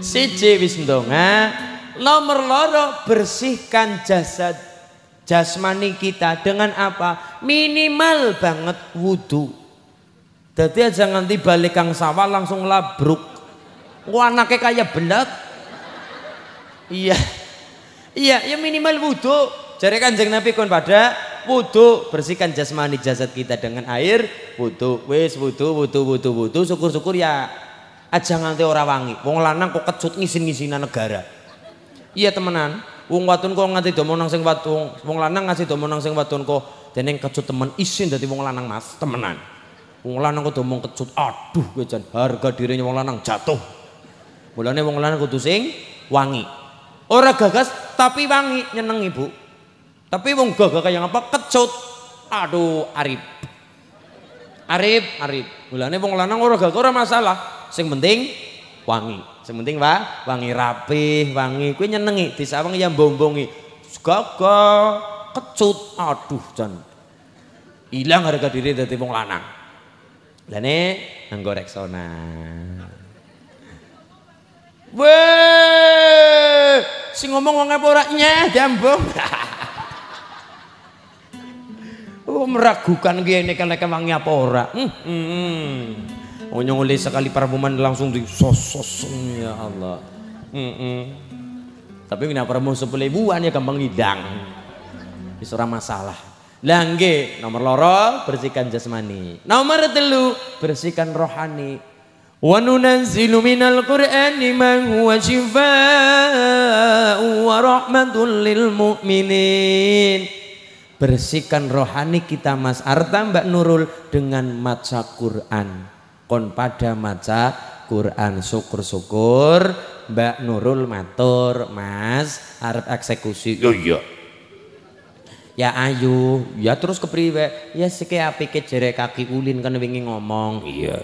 siji wis ndonga, nomor loro bersihkan jasad jasmani kita dengan apa? Minimal banget wudhu. Jadi aja nanti balik kang sawah langsung labruk. Warna kayak belak. Iya. Iya, ya minimal wudhu. Jadi kanjeng Nabi kon pada wudhu bersihkan jasmani jasad kita dengan air wudhu wis wudhu wudhu wudhu wudhu syukur syukur ya aja nganti ora wangi wong lanang kok kecut ngisin-ngisina negara iya temenan wong watun kok nganti domo nang sing watun wong lanang ngasih domo nang sing watun kok dening kecut temen isin dadi wong lanang mas temenan wong lanang kok domo kecut aduh gue harga dirinya wong lanang jatuh mulane wong lanang kudu sing wangi Orang gagas tapi wangi nyeneng ibu tapi wong gagak kayak apa kecut aduh arif arif arif mulane wong lanang ora gagah ora masalah sing penting wangi sing penting wa wangi rapi, wangi kuwi nyenengi disawang ya bombongi gogo kecut aduh jan hilang harga diri dari wong lanang lene nganggo reksona Weh, sing ngomong wong apa ora nyeh jambung. [LAUGHS] oh meragukan gini kan mereka wangi apa ora. Hmm. hmm. hmm. Onyong oleh sekali parfuman langsung di sosos ya Allah. Mm -mm. Tapi kenapa mau sepuluh buan ya gampang hidang? Isra masalah. Langge nomor loro bersihkan jasmani. Nomor telu bersihkan rohani. Wa nunazzilu minal Qur'ani ma huwa shifaa'u wa rahmatul lil mu'minin bersihkan rohani kita Mas Arta Mbak Nurul dengan maca Quran kon pada maca Quran syukur-syukur Mbak Nurul matur Mas arep eksekusi yo yo ya ayu ya terus kepriwe ya sike api kejere kaki ulin kan wingi ngomong iya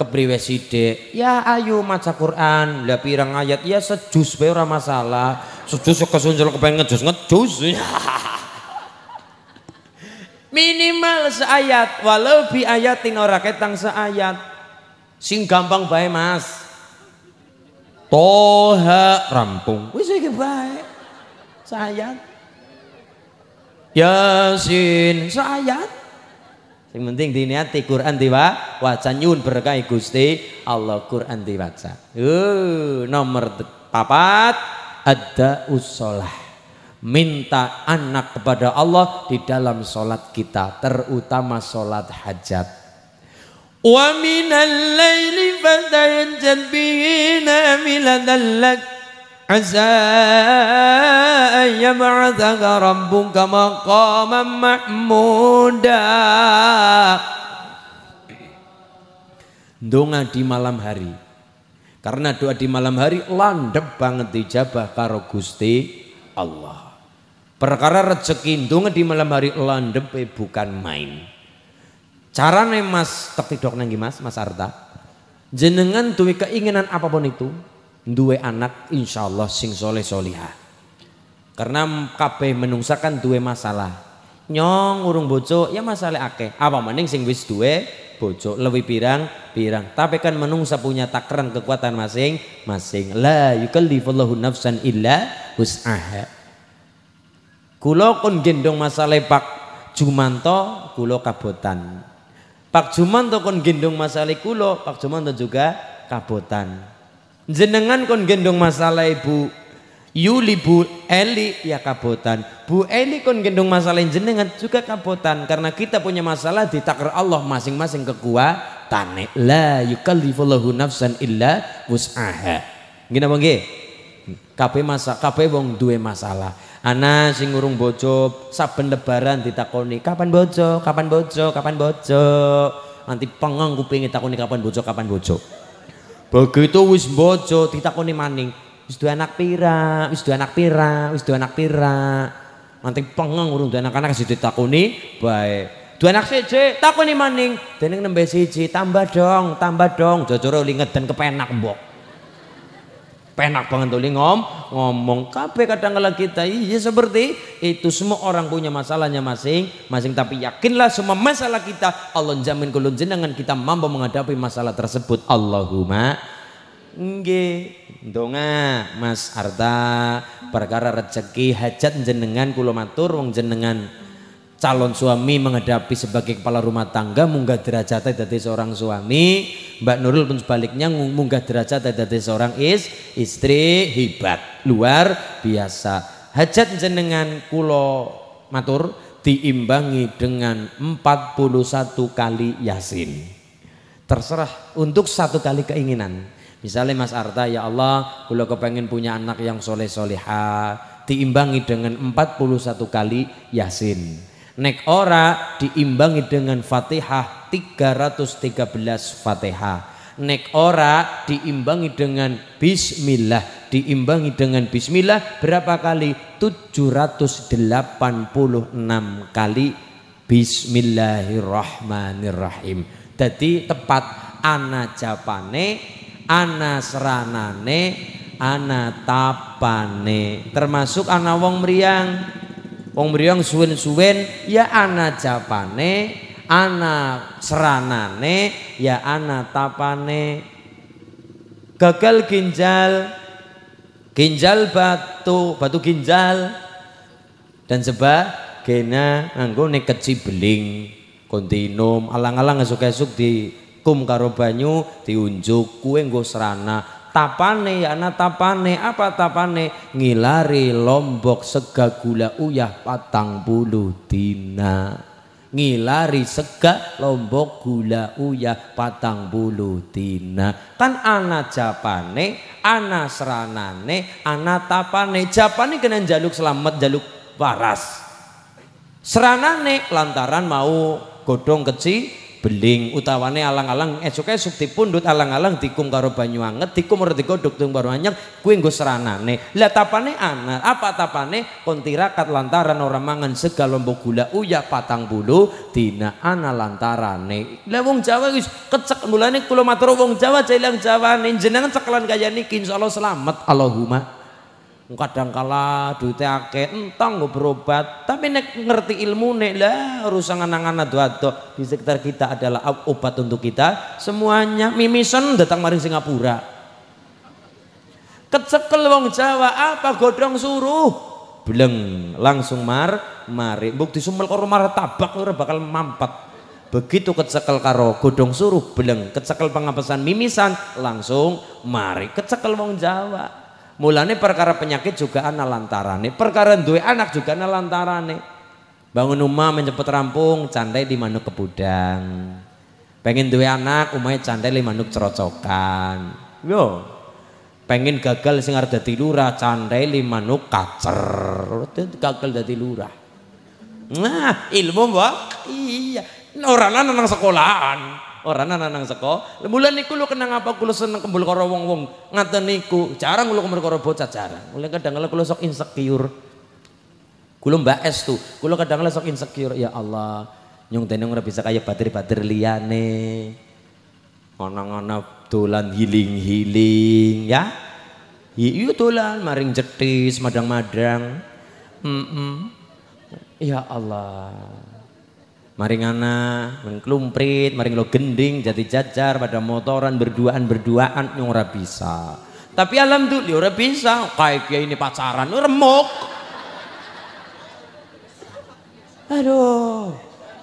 kepriwe sidik ya ayu maca Quran lah pirang ayat ya sejus bae masalah sejus kesunjul kepengen ngejus ngejus [LAUGHS] minimal seayat walau bi ayatin ora ketang seayat sing gampang bae mas toha rampung wis iki bae seayat yasin seayat sing penting diniati Quran tiba, wacan nyun berkah Gusti Allah Quran diwaca uh, nomor papat ada usolah minta anak kepada Allah di dalam sholat kita terutama sholat hajat wa minal layli fadayan jadbihina miladallak lak asa an yab'athaka rabbuka maqaman mahmuda di malam hari karena doa di malam hari landep banget dijabah karo Gusti Allah Perkara rezeki ndonga di malam hari landep bukan main. Cara nih Mas tak tidok nanggi Mas, Mas Arda. Jenengan duwe keinginan apapun itu, duwe anak insyaallah sing soleh solihah. Karena kabeh menungsakan duwe masalah. Nyong urung bojo ya masalah akeh. Apa mending sing wis duwe bojo lebih pirang pirang. Tapi kan menungsa punya takaran kekuatan masing-masing. La yukallifullahu nafsan illa wus'aha. Kulo kon gendong masalah Pak Jumanto kulo kabotan. Pak Jumanto kon gendong masalah kulo, Pak Jumanto juga kabotan. Jenengan kon gendong masalah Ibu Yuli Bu Eli ya kabotan. Bu Eli kon gendong masalah jenengan juga kabotan karena kita punya masalah di takar Allah masing-masing kekuatan. La yukallifullahu nafsan illa wus'aha. Gini apa nggih? Kabeh masa kabeh wong duwe masalah. Ana sing urung bojo saben lebaran ditakoni, kapan bojo? Kapan bojo? Kapan bojo? Nanti pengang kupinge takoni kapan bojo? Kapan bojo? Begitu wis bojo ditakoni maning, wis dua anak pira? Wis dua anak pira? Wis dua anak pira? Nanti pengang urung dua anak-anak sing ditakoni baik Dua anak siji takoni maning, dening nembe siji tambah dong, tambah dong, jajoro linget dan kepenak mbok penak banget tuh ngom ngomong kabeh kala kita iya seperti itu semua orang punya masalahnya masing masing tapi yakinlah semua masalah kita Allah jamin kulun jenengan kita mampu menghadapi masalah tersebut Allahumma Nggih, ndonga Mas Arta perkara rezeki hajat jenengan kula matur wong jenengan calon suami menghadapi sebagai kepala rumah tangga munggah derajat dari seorang suami Mbak Nurul pun sebaliknya munggah derajat dari seorang is istri hibat luar biasa hajat jenengan kulo matur diimbangi dengan 41 kali yasin terserah untuk satu kali keinginan misalnya Mas Arta ya Allah kulo kepengen punya anak yang soleh soleha diimbangi dengan 41 kali yasin Nek ora diimbangi dengan Fatihah 313 Fatihah. Nek ora diimbangi dengan bismillah, diimbangi dengan bismillah berapa kali? 786 kali bismillahirrahmanirrahim. Jadi tepat ana japane, ana seranane, ana tapane, termasuk ana wong meriang Wong mriyong suwen-suwen ya ana japane, ana seranane, ya anak tapane. Gagal ginjal, ginjal batu, batu ginjal dan sebab sebagainya nganggo nek kecibeling kontinum alang-alang esuk-esuk di kum karobanyu diunjuk kue nggo serana tapane ya ana tapane apa tapane ngilari lombok sega gula uyah patang bulu dina ngilari sega lombok gula uyah patang bulu dina kan ana japane ana seranane ana tapane japane kena jaluk selamat jaluk waras seranane lantaran mau godong kecil beling utawane alang-alang esoknya esuk dipundhut alang-alang dikum karo banyu anget dikum ora baru tung karo anyeg kuwi nggo seranane lah tapane anak apa tapane kontirakat lantaran orang mangan segalombok gula uya patang bulu dina ana lantarane lah wong Jawa wis kecek mulane kula matur wong Jawa jelang jawa jenengan cekelan kaya niki insyaallah selamat Allahumma kadang kala duite akeh entong nggo berobat tapi nek ngerti ilmu nek lah harus nganangan anak di sekitar kita adalah obat untuk kita semuanya mimisan datang maring Singapura kecekel wong Jawa apa godong suruh beleng langsung mar mari bukti sumel karo marah tabak ora bakal mampat begitu kecekel karo godong suruh beleng kecekel pengapesan mimisan langsung mari kecekel wong Jawa Mulane perkara penyakit juga ana lantarane, perkara duwe anak juga ana lantarane. Bangun rumah menjemput rampung, cantai di manuk kepudang. Pengen duwe anak, umahnya cantai di manuk cerocokan. Yo. Pengen gagal sing arep dadi lurah, cantai di manuk kacer. Gagal dadi lurah. Nah, ilmu mbak, iya. Orang nang sekolahan, ora nanang seko Bulan niku lu kenang apa kulo seneng kembul karo wong-wong Ngata niku jarang kulo kembul karo bocah jarang mulai kadang kadang kulo sok insecure kulo mbak es tuh kulo kadang kadang sok insecure ya Allah nyung tenung ora bisa kaya bateri bateri liane. Ngono-ngono dolan hiling-hiling ya iya tulan maring jetis madang-madang mm -mm. ya Allah Maringana, mengklumprit, maring klumprit, maring lo gending, jati jajar pada motoran berduaan berduaan nyong ora bisa. Tapi alhamdulillah ora bisa. Kayak kaya ini pacaran lo remuk. Aduh.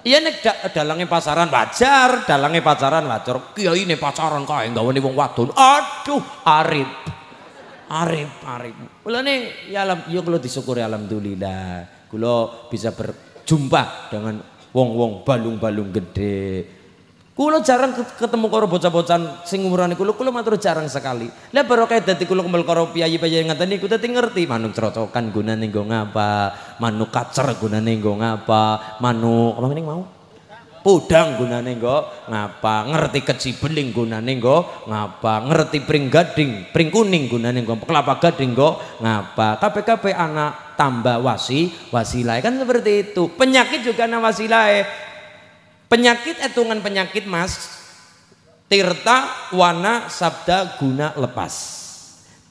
Iya nek da dalangnya pacaran wajar, dalangnya pacaran wajar. kaya ini pacaran enggak wani wong wadon. Aduh, arif. Arif, arif. kalau nih ya alam yuk ya lo disyukuri alhamdulillah. kalau bisa berjumpa dengan wong-wong balung-balung gede. Kulo jarang ketemu karo bocah-bocah sing umurane kulo, kulo matur jarang sekali. Lah barokah dadi kulo kemel karo piyayi-piyayi ngaten niku dadi ngerti manuk cerocokan gunane nggo ngapa, manuk kacer gunane nggo ngapa, manuk apa mending mau? Pudang guna nggo ngapa? Ngerti kecibeling guna nggo ngapa? Ngerti pring gading, pring kuning gunane nggo kelapa gading nggo ngapa? KPKP anak tambah wasi, wasilae kan seperti itu. Penyakit juga nama wasilae. Penyakit etungan penyakit Mas. Tirta wana sabda guna lepas.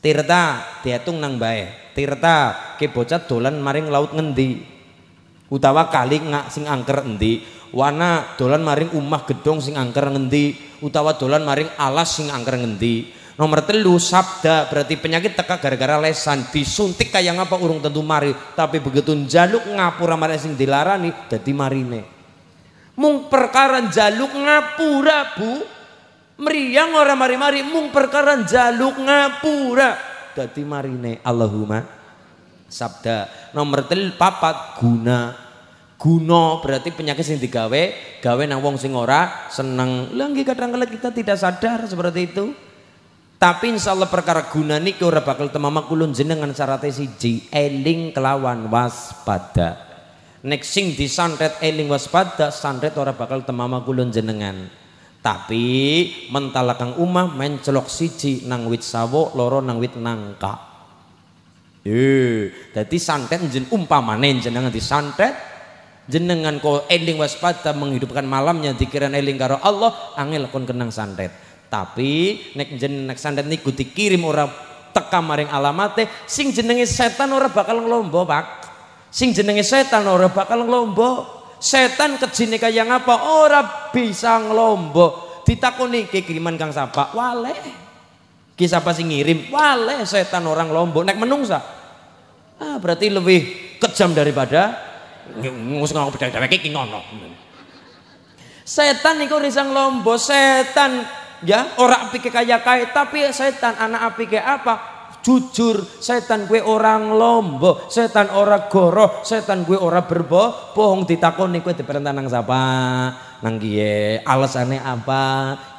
Tirta dihitung nang bae. Tirta kebocat dolan maring laut ngendi? Utawa kali ngak sing angker endi? wana dolan maring umah gedung sing angker ngendi utawa dolan maring alas sing angker ngendi nomor telu sabda berarti penyakit teka gara-gara lesan disuntik kayak ngapa urung tentu mari tapi begitu jaluk ngapura mari sing dilarani jadi marine mung perkara jaluk ngapura bu meriang orang mari-mari mung perkara jaluk ngapura jadi marine Allahumma sabda nomor telu papat guna Guno berarti penyakit sing digawe, gawe nang wong sing ora seneng. Lagi nggih kadang kala kita tidak sadar seperti itu. Tapi insya Allah perkara guna niki ora bakal temama kulun jenengan syaratnya siji eling kelawan waspada. Nek sing disantet eling waspada, santet ora bakal temama kulun jenengan. Tapi mentalakang umah mencelok siji nang wit sawo loro nang wit nangka. Eh, jadi santet jen umpamane jenengan disantet jenengan kau ending waspada menghidupkan malamnya dikiran eling karo Allah angin kon kenang sandet. tapi nek jeneng nek niku dikirim orang teka maring alamate sing jenenge setan orang bakal ngelombo pak sing jenenge setan orang bakal ngelombo setan kejine kaya ngapa orang bisa ngelombo ditakoni kiriman kang sapa wale Kisah apa sing ngirim wale setan orang lombok nek menungsa ah berarti lebih kejam daripada Ngus ngomong pedang-pedang kiki ngono. Setan niku risang lombo, setan ya ora api kaya kae tapi setan anak api kaya apa jujur setan gue orang lombo, setan ora goroh setan gue ora berbo bohong ditakoni gue diperintah nang siapa? nang alas alasannya apa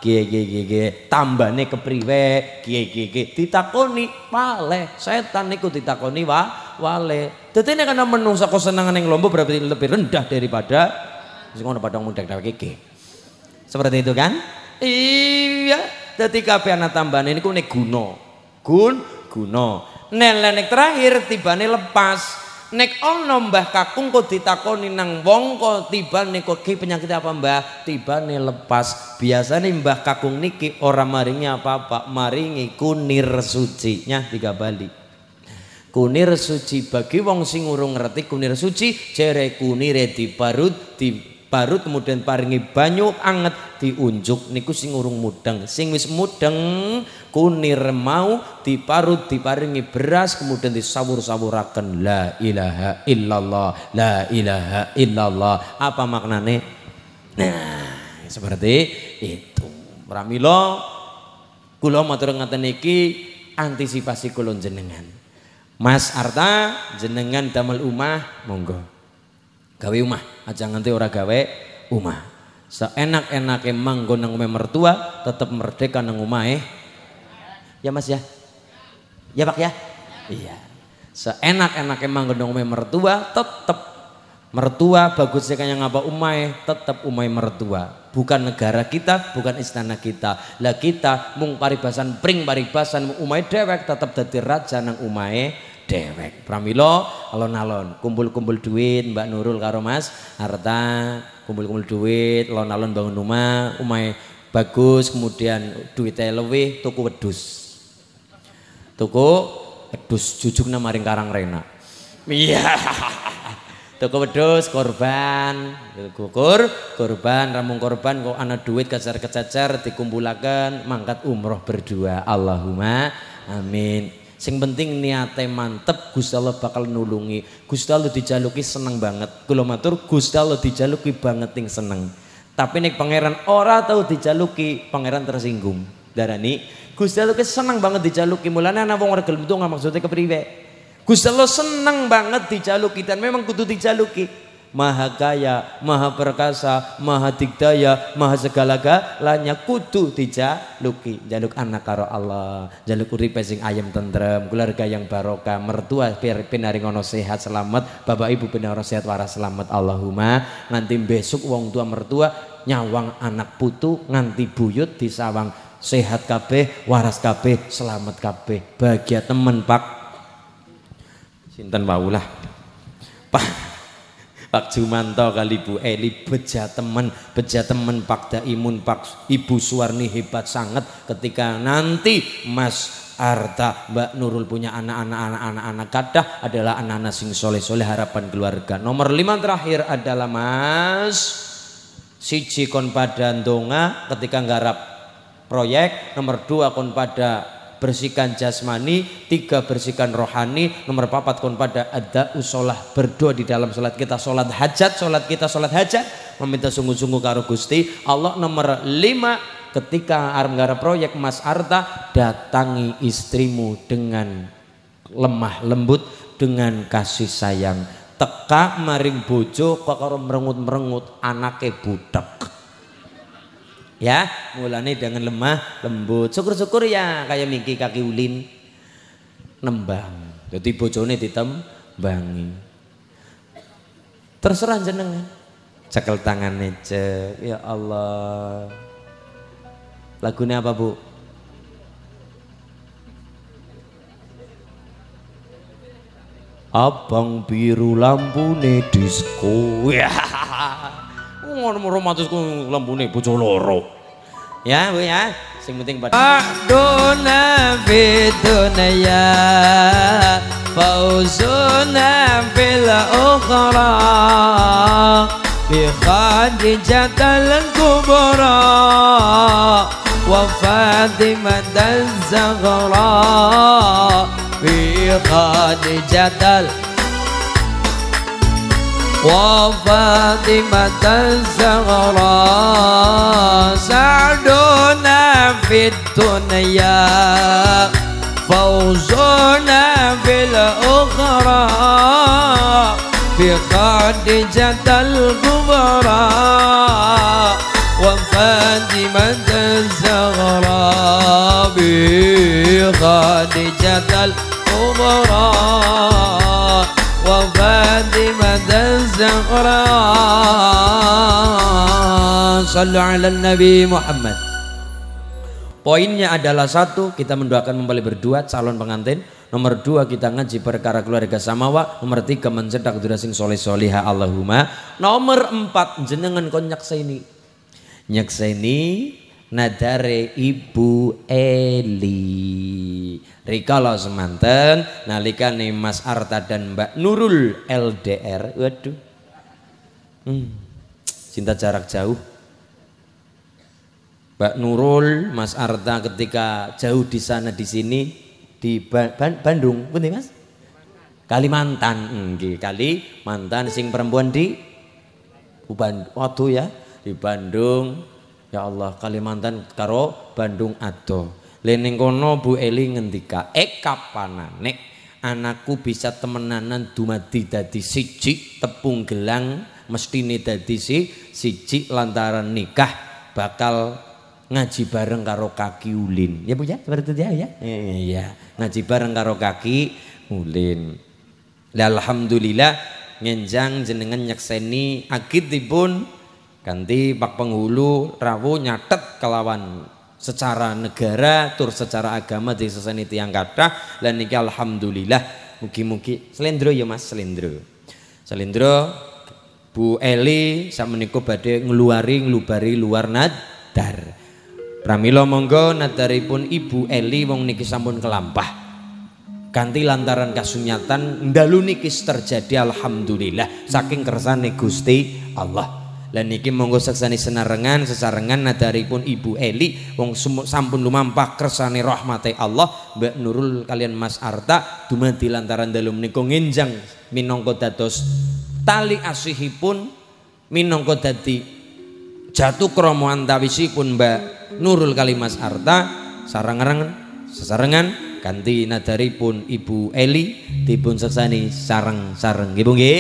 gie gie, kie ke tambahnya kepriwe gie gie, kie ditakoni pale setan niku ditakoni wa wale jadi ini karena menungsa kesenangan yang lomba berarti lebih rendah daripada ngono padang mudak gie kie seperti itu kan iya jadi kabeh ana tambahan ini ku nek guna gun diguna. Nelenek terakhir tibane lepas. Nek ono mbah kakung kok ditakoni nang wong kok tiba nek kok penyakit apa mbah tibane lepas nih mbah kakung niki ora maringi apa-apa maringi kunir suci nya tiga bali kunir suci bagi wong sing urung ngerti kunir suci jere kunire diparut di Baru kemudian paringi banyu anget diunjuk niku sing urung mudeng. Sing wis mudeng kunir mau diparut diparingi beras kemudian disawur-sawuraken la ilaha illallah la ilaha illallah. Apa maknane? Nah, seperti itu. Pramila kula matur ngaten iki antisipasi kula jenengan. Mas Arta jenengan damel umah monggo gawe umah aja nganti ora gawe umah. seenak-enake manggon nang omahe mertua tetep merdeka nang omahe eh. ya Mas ya ya Pak ya iya seenak-enake manggon nang omahe mertua tetep mertua bagus kaya ngapa umai eh. tetap umai mertua bukan negara kita bukan istana kita lah kita mung paribasan pring paribasan umai dewek tetap jadi raja nang umai dewek. pramilo, alon-alon kumpul-kumpul duit Mbak Nurul karo Mas Harta, kumpul-kumpul duit alon-alon bangun rumah, umai bagus, kemudian duit lebih tuku wedus. Tuku wedus jujuk nama ring karang rena. Iya. [LAUGHS] Tuku wedus korban, gugur korban, ramung korban kok anak duit kecer kejar dikumpulkan, mangkat umroh berdua. Allahumma amin. Sing penting niate mantep, Gusti Allah bakal nulungi. Gusti Allah dijaluki seneng banget. Kula matur Gusti Allah dijaluki banget ting seneng. Tapi nek pangeran ora tau dijaluki, pangeran tersinggung. Darani Gusti Allah seneng banget dijaluki. Mulane ana wong regel nggak maksudnya kepriwe. Gusti Allah seneng banget dijaluki dan memang kudu dijaluki maha kaya, maha perkasa, maha digdaya, maha segala-galanya kudu dijaluki. Jaluk anak karo Allah, jaluk uripe sing ayam tentrem, keluarga yang barokah, mertua ngono sehat selamat, bapak ibu pinari sehat waras selamat Allahumma. Nanti besok wong tua mertua nyawang anak putu nganti buyut di sawang sehat kabeh, waras kabeh, selamat kabeh. Bahagia temen Pak. Sinten waulah. Pak Pak Jumanto kali Bu Eli eh, beja temen beja temen Pak Daimun Pak Ibu Suwarni hebat sangat ketika nanti Mas Arta Mbak Nurul punya anak-anak anak-anak kadah adalah anak-anak sing soleh-soleh harapan keluarga nomor lima terakhir adalah Mas siji kon pada ndonga ketika nggarap proyek nomor dua kon pada bersihkan jasmani, tiga bersihkan rohani, nomor empat kon pada ada usolah berdoa di dalam sholat kita, sholat hajat, sholat kita, sholat hajat, meminta sungguh-sungguh karo Gusti. Allah nomor lima ketika arep gara proyek Mas Arta datangi istrimu dengan lemah lembut dengan kasih sayang teka maring bojo kok karo merengut-merengut anake budak ya mulane dengan lemah lembut syukur-syukur ya kayak mingki kaki ulin nembang jadi bojone ditembangi terserah jenengan cekel tangan cek ya Allah lagunya apa bu Abang biru lampu ne disco ya [LAUGHS] ngono mung 200 ku lembune bojo loro. Ya, Bu ya. Sing penting padha. Aduna bidunya fauzun fil ukhra bi khadijah al kubra wa fatimah al zahra bi khadijah وفاطمة الزهراء سعدنا في الدنيا فوزنا في الأخرى في خديجة الكبرى وفاطمة الزهراء بخديجة الكبرى sallu ala nabi Muhammad poinnya adalah satu kita mendoakan membalik berdua calon pengantin nomor dua kita ngaji perkara keluarga samawa nomor tiga mencedak durasing soleh soleha ya Allahumma nomor empat jenengan konyak ini nyakseni nadare ibu Eli rikala semanten nih Mas Arta dan Mbak Nurul LDR waduh hmm, cinta jarak jauh Mbak Nurul, Mas Arta ketika jauh di sana di sini di ba ba Bandung, Bunti Mas? Kalimantan, hmm, di hmm, Kalimantan sing perempuan di Uban waktu ya, di Bandung. Ya Allah, Kalimantan karo Bandung ado. Lening kono Bu Eli ngendika, "Eh kapanane anakku bisa temenanan dumadi dadi siji tepung gelang mestine dadi si, siji lantaran nikah bakal ngaji bareng karo kaki ulin. Ya Bu ya, seperti itu dia ya. ya? Iya, iya, iya. iya, ngaji bareng karo kaki ulin. Alhamdulillah ngenjang jenengan nyakseni dibun, ganti pak penghulu rawuh nyatet kelawan secara negara tur secara agama di seseni tiang kata dan niki alhamdulillah mugi-mugi selendro ya Mas selendro selendro Bu Eli menikup badai ngeluarin ngelubari luar nadar Pramila monggo nadaripun Ibu Eli wong niki sampun kelampah. Ganti lantaran kasunyatan ndalu niki terjadi alhamdulillah saking kersane Gusti Allah. Lan niki monggo saksani senarengan sesarengan nadaripun Ibu Eli wong sampun lumampah kersane rahmate Allah Mbak Nurul kalian Mas Arta dumadi lantaran dalu menika nginjang minangka dados tali asihipun minangka dadi jatuh kromo antawisipun Mbak Nurul Kalimas Arta sarangan sesarengan Nadari pun Ibu Eli dipun seksani Sarang sarang nggih nge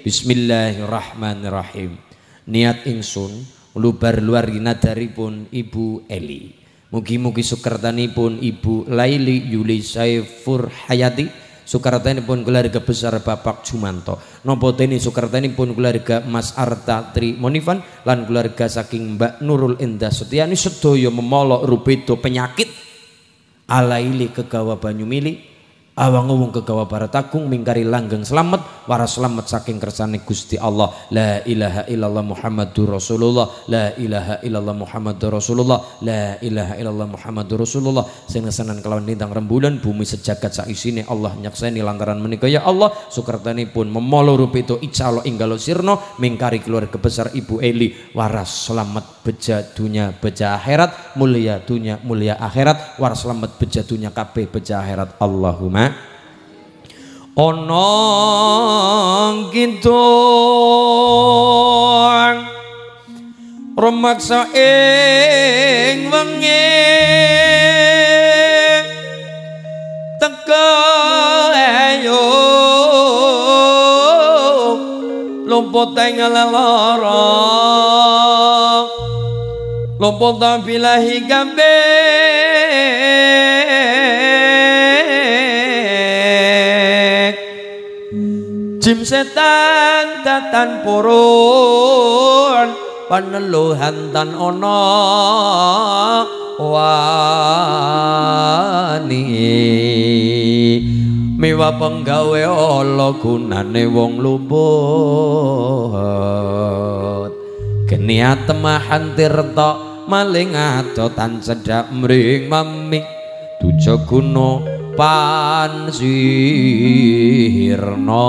Bismillahirrahmanirrahim niat ingsun lubar luar Nadari pun Ibu Eli mugi-mugi Sukertani pun Ibu Laili Yuli Saifur Hayati ini pun keluarga besar Bapak Jumanto nopo teni ini pun keluarga Mas Arta Tri Monifan lan keluarga saking Mbak Nurul Indah Setiani sedoyo memolok rubedo penyakit alaili kegawa Banyumili awang wong kegawa baratakung mingkari langgeng selamat waras selamat saking kersane Gusti Allah la ilaha illallah Muhammadur Rasulullah la ilaha illallah Muhammadur Rasulullah la ilaha illallah Muhammadur Rasulullah sing nesenan kelawan lintang rembulan bumi sejagat saisine Allah nyakseni lantaran menika ya Allah sukertanipun memolo rupitu icalo inggalo sirno mingkari keluarga besar Ibu Eli waras selamat beja dunia beja akhirat mulia dunia mulia akhirat war selamat beja dunia kabeh beja akhirat Allahumma onong gitu remak saing wangi teka ayo tengah lelorong Lopo ta bilahi gambe Jim setan datan purun Paneluhan tan ono wani Miwa penggawe olo gunane wong lumput Genia temahan tirta maling adotan sedak mring mami tujo kuno pan sihirno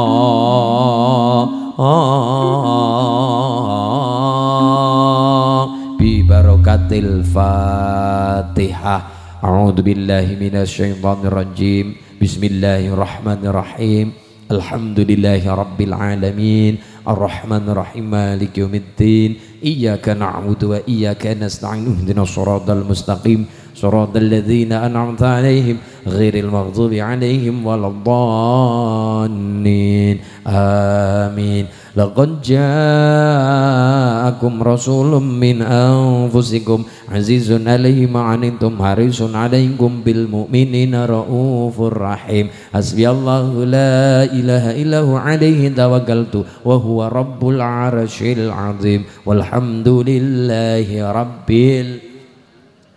bi barokatil fatihah A'udhu billahi minasyaitanir rajim Bismillahirrahmanirrahim Alhamdulillahi rabbil alamin Ar-Rahman rahim maliki umiddin iyyaka na'budu wa iyyaka nasta'in ihdinas siratal mustaqim صراط الذين أنعمت عليهم غير المغضوب عليهم ولا الضالين آمين لقد جاءكم رسول من أنفسكم عزيز عليه ما عنتم حريص عليكم بالمؤمنين رؤوف رحيم حسبي الله لا إله إلا هو عليه توكلت وهو رب العرش العظيم والحمد لله رب العالمين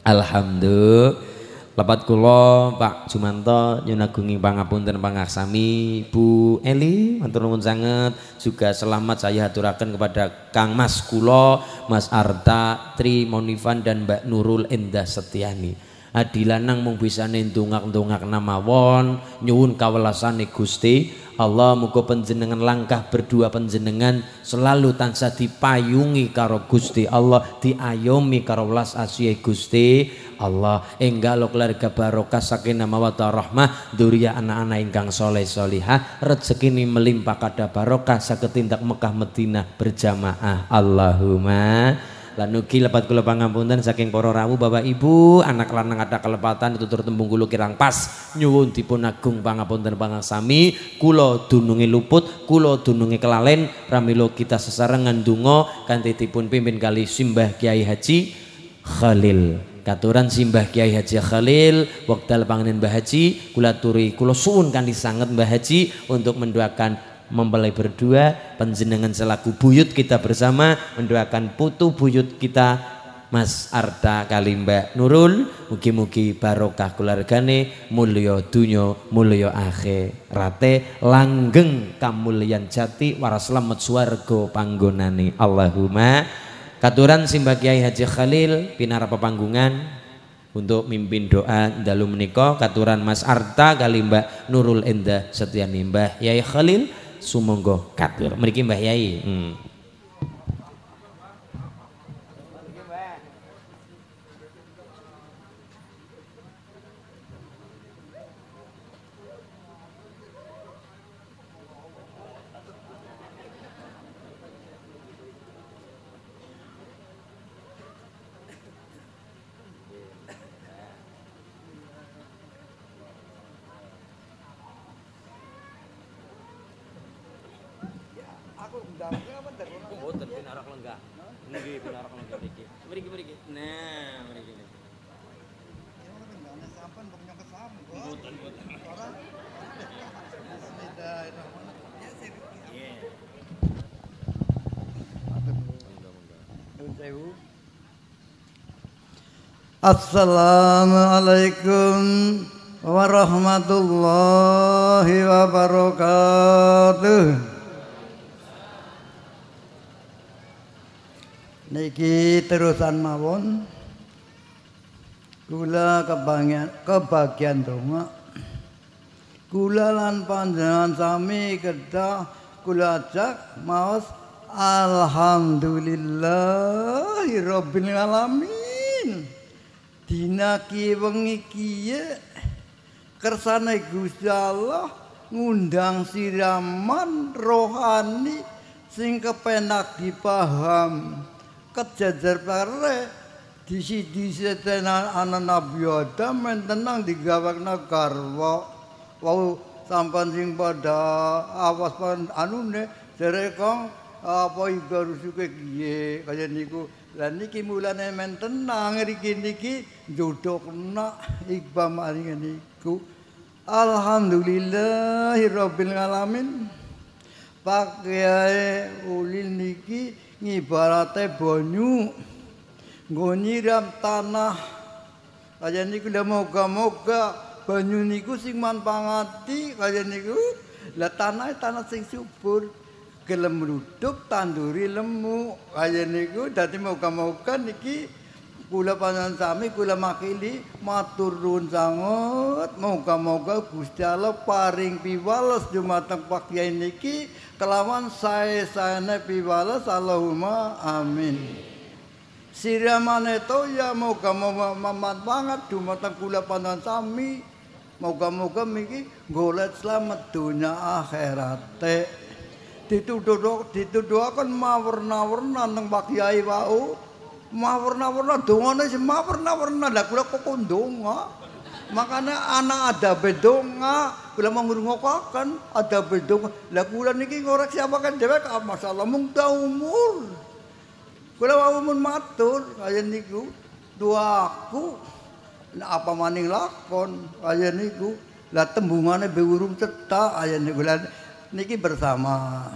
Alhamdulillah. Lepat kula Pak Jumanto nyunagungi bang pangaksami Bu Eli matur nuwun sangat. juga selamat saya aturaken kepada Kang Mas kulo, Mas Arta Tri Monifan dan Mbak Nurul Endah Setiani adilanang mung bisa ndongak nama Won nyuwun kawelasane Gusti Allah muga penjenengan langkah berdua penjenengan selalu tansah dipayungi karo Gusti Allah diayomi karo welas asyik Gusti Allah enggalo keluarga barokah sakinah mawaddah rahmah duriya anak-anak ingkang soleh solihah rezekini melimpah kada barokah saketindak Mekah Medina berjamaah Allahumma lanugi ugi lepat kula pangapunten saking para rawu Bapak Ibu, anak lanang ada kelepatan tutur tembung kula kirang pas. Nyuwun dipun agung pangapunten sami kula dununge luput, kula dununge kelalen, pramila kita sesarengan donga kanthi dipun pimpin kali Simbah Kiai Haji Khalil. Katuran Simbah Kiai Haji Khalil, wekdal panganen Mbah Haji, kula turi kula suwun kanthi sanget Mbah Haji untuk mendoakan mempelai berdua penjenengan selaku buyut kita bersama mendoakan putu buyut kita Mas Arta Kalimba Nurul mugi-mugi barokah keluargane dunyo mulyo ahe rate langgeng kamulian jati waras suargo swarga panggonane Allahumma katuran Simbah Kiai Haji Khalil pinara pepanggungan untuk mimpin doa dalu menika katuran Mas Arta Kalimba Nurul Endah Setia Nimbah Yai Khalil sumangga katur. Mriki Mbah Yai. Hmm. Assalamualaikum warahmatullahi wabarakatuh. Niki terusan mawon. Kula kebagian kebagian donga. Kula lan panjenengan sami kedah kula ajak maos Alhamdulillahirabbil dina ki wengi kiye kersane Gusti Allah ngundang siraman rohani sing kepenak dipaham kejajar pare disi-disi tenan ana Nabi Adam tenang digawakna garwa wau sampan sing padha awas pan anune dere kong apa iku rusuke kaya niku lan niki mulane men tenang riki niki njodhokna Iqbal maring niku. Alhamdulillahirabbil alamin. Pakyae ulil niki ngibarate banyu nggo tanah. Kaya niku moga-moga banyu niku sing manpangati kaya niku. Lah tanah tanah sing subur. gelem rudup tanduri lemu kaya niku dadi moga-moga niki kula panjenengan sami kula makili maturun nuwun sanget moga-moga Gusti Allah paring piwales dumateng Pak Kyai niki kelawan sae-saene piwales Allahumma amin Siramane to ya moga-moga mamat banget dumateng kula panjenengan sami moga-moga miki golet slamet dunya akhirat dituduh dituduhaken mawarna-warna nang Pak Kyai wau wow. mawerna-werna dongane semawerna warna lah kula kok ndonga makanya anak ada bedonga kula mau ngrungokaken ada bedonga lah kula niki ngorek siapa kan dhewe ah, masalah mung ta umur kula wau matur kaya niku tuaku nah, apa maning lakon kaya niku lah tembungane be urung cetak kaya niku lah niki bersama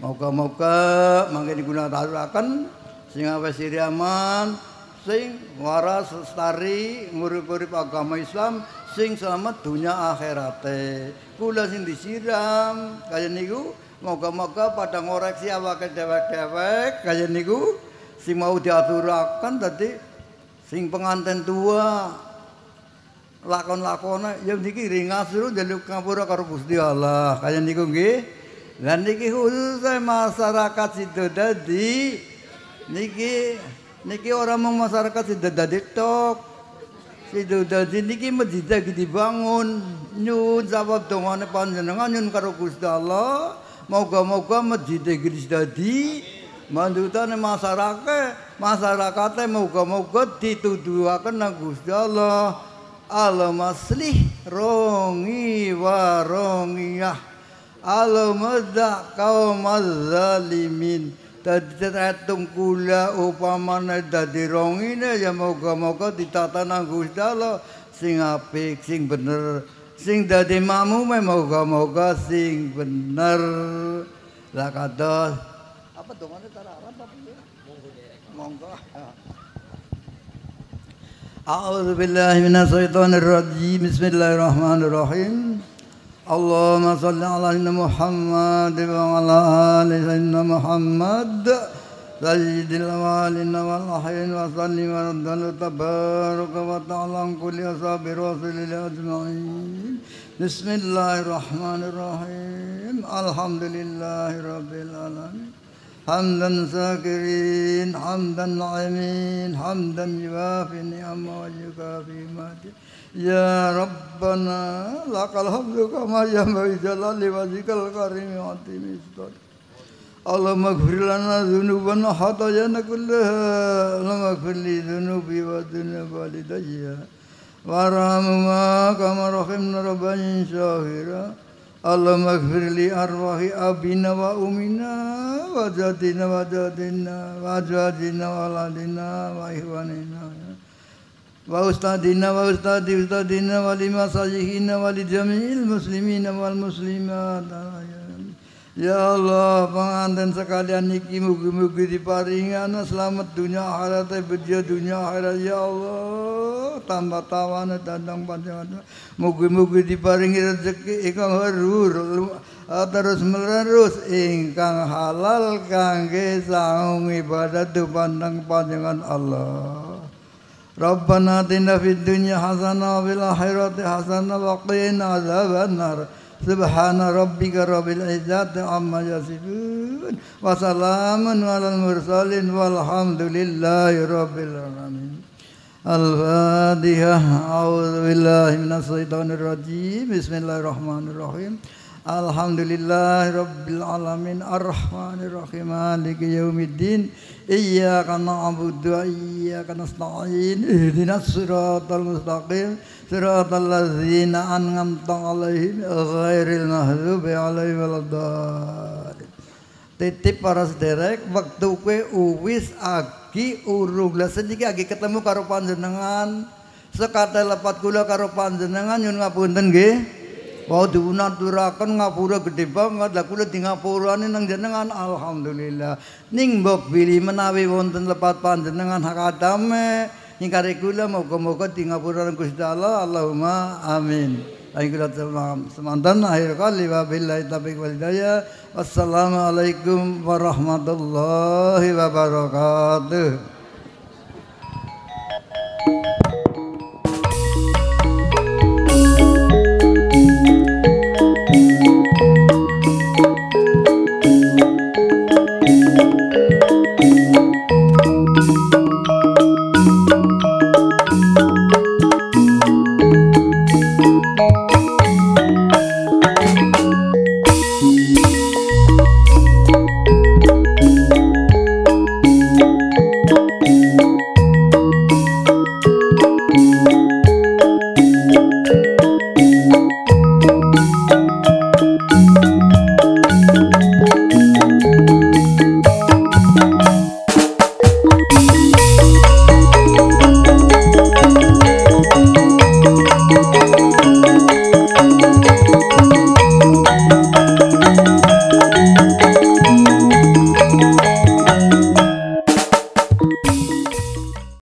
moga-moga mangke digunakaken sing awes aman sing waras lestari ngurip-urip agama Islam sing selamat dunia akhirate kula sing disiram kaya niku moga-moga pada ngoreksi awake dewek-dewek kaya niku sing mau diaturakan tadi sing penganten tua lakon lakonnya ya niki ringasru lu ngapura karo Gusti Allah kaya niku nggih lan niki khusus e masyarakat situ tadi. niki niki orang mau masyarakat sudah dadi tok sudah dadi niki masjidnya gitu dibangun nyun jawab dongane panjenengan nyun karo Gusti Allah moga-moga masjid iki dadi mandutan masyarakat masyarakat moga-moga dituduhaken nang Gusti Allah al maslih rongi warongiyah al madza kaum zalimin Tatratong kula upamana dadi rongine ya moga-moga ditata nang Gusti Allah sing apik sing bener sing dadi mamu moga-moga sing bener lah kados apa dongane tararan tapi monggo monggo A'udzu billahi minasyaitonir rajim. Bismillahirrahmanirrahim. اللهم صل على سيدنا محمد وعلى آل سيدنا محمد سيد الأولين والآخرين وسلم وردنا تبارك وتعالى عن كل أصحاب رسول الله أجمعين بسم الله الرحمن الرحيم الحمد لله رب العالمين حمدا ساكرين حمدا نعيمين حمدا يوافي نعمه ويكافي ماتين Ya Rabbana lakal hamdu kama ya bagi jalan lima jikal karim Allah mati mistad. Allah maghfirlana dunubana hata ya nakullah. Allah maghfirli dunubi wa dunub walidayya. Warahamuma kama rahimna rabbani syahira. Allah maghfirli arwahi abina wa umina wa jadina wa jadina wa jadina wa ladina وأستاذنا wa أستاذنا ولمساجدنا ولجميع المسلمين والمسلمات Ya Allah, pengantin sekalian niki mugi-mugi diparingan selamat dunia akhirat bejo dunia akhirat ya Allah. Tambah tawana dandang panjang Mugi-mugi diparingi rezeki ingkang harur terus menerus ingkang halal kangge saung ibadat pandang panjenengan Allah. ربنا آتنا في الدنيا حسنة وفي الآخرة حسنة وقنا عذاب النار سبحان ربك رب العزة عما يصفون وسلام على المرسلين والحمد لله رب العالمين الفاتحة أعوذ بالله من الشيطان الرجيم بسم الله الرحمن الرحيم الحمد لله رب العالمين الرحمن الرحيم مالك يوم الدين Iya Iya Iyyaka na'budu wa iyyaka nasta'in. Ihdinas siratal mustaqim, siratal ladzina an'amta 'alaihim, ghairil maghdubi 'alaihim waladdallin. Titip paras sederek, waktu kue uwis agi urung. Lah sedikit agi ketemu karo panjenengan, sekate lepat kula karo panjenengan nyun ngapunten nggih. Wau diwuna duraken ngapura gede banget lah kula di ngapura nang jenengan Alhamdulillah Ning mbok pilih menawi wonten lepat panjenengan hak adame Ning karikula moga-moga di ngapura nang Allah Allahumma amin Ayo kita semantan akhir kali wa billahi taufiq wal hidayah Wassalamualaikum warahmatullahi wabarakatuh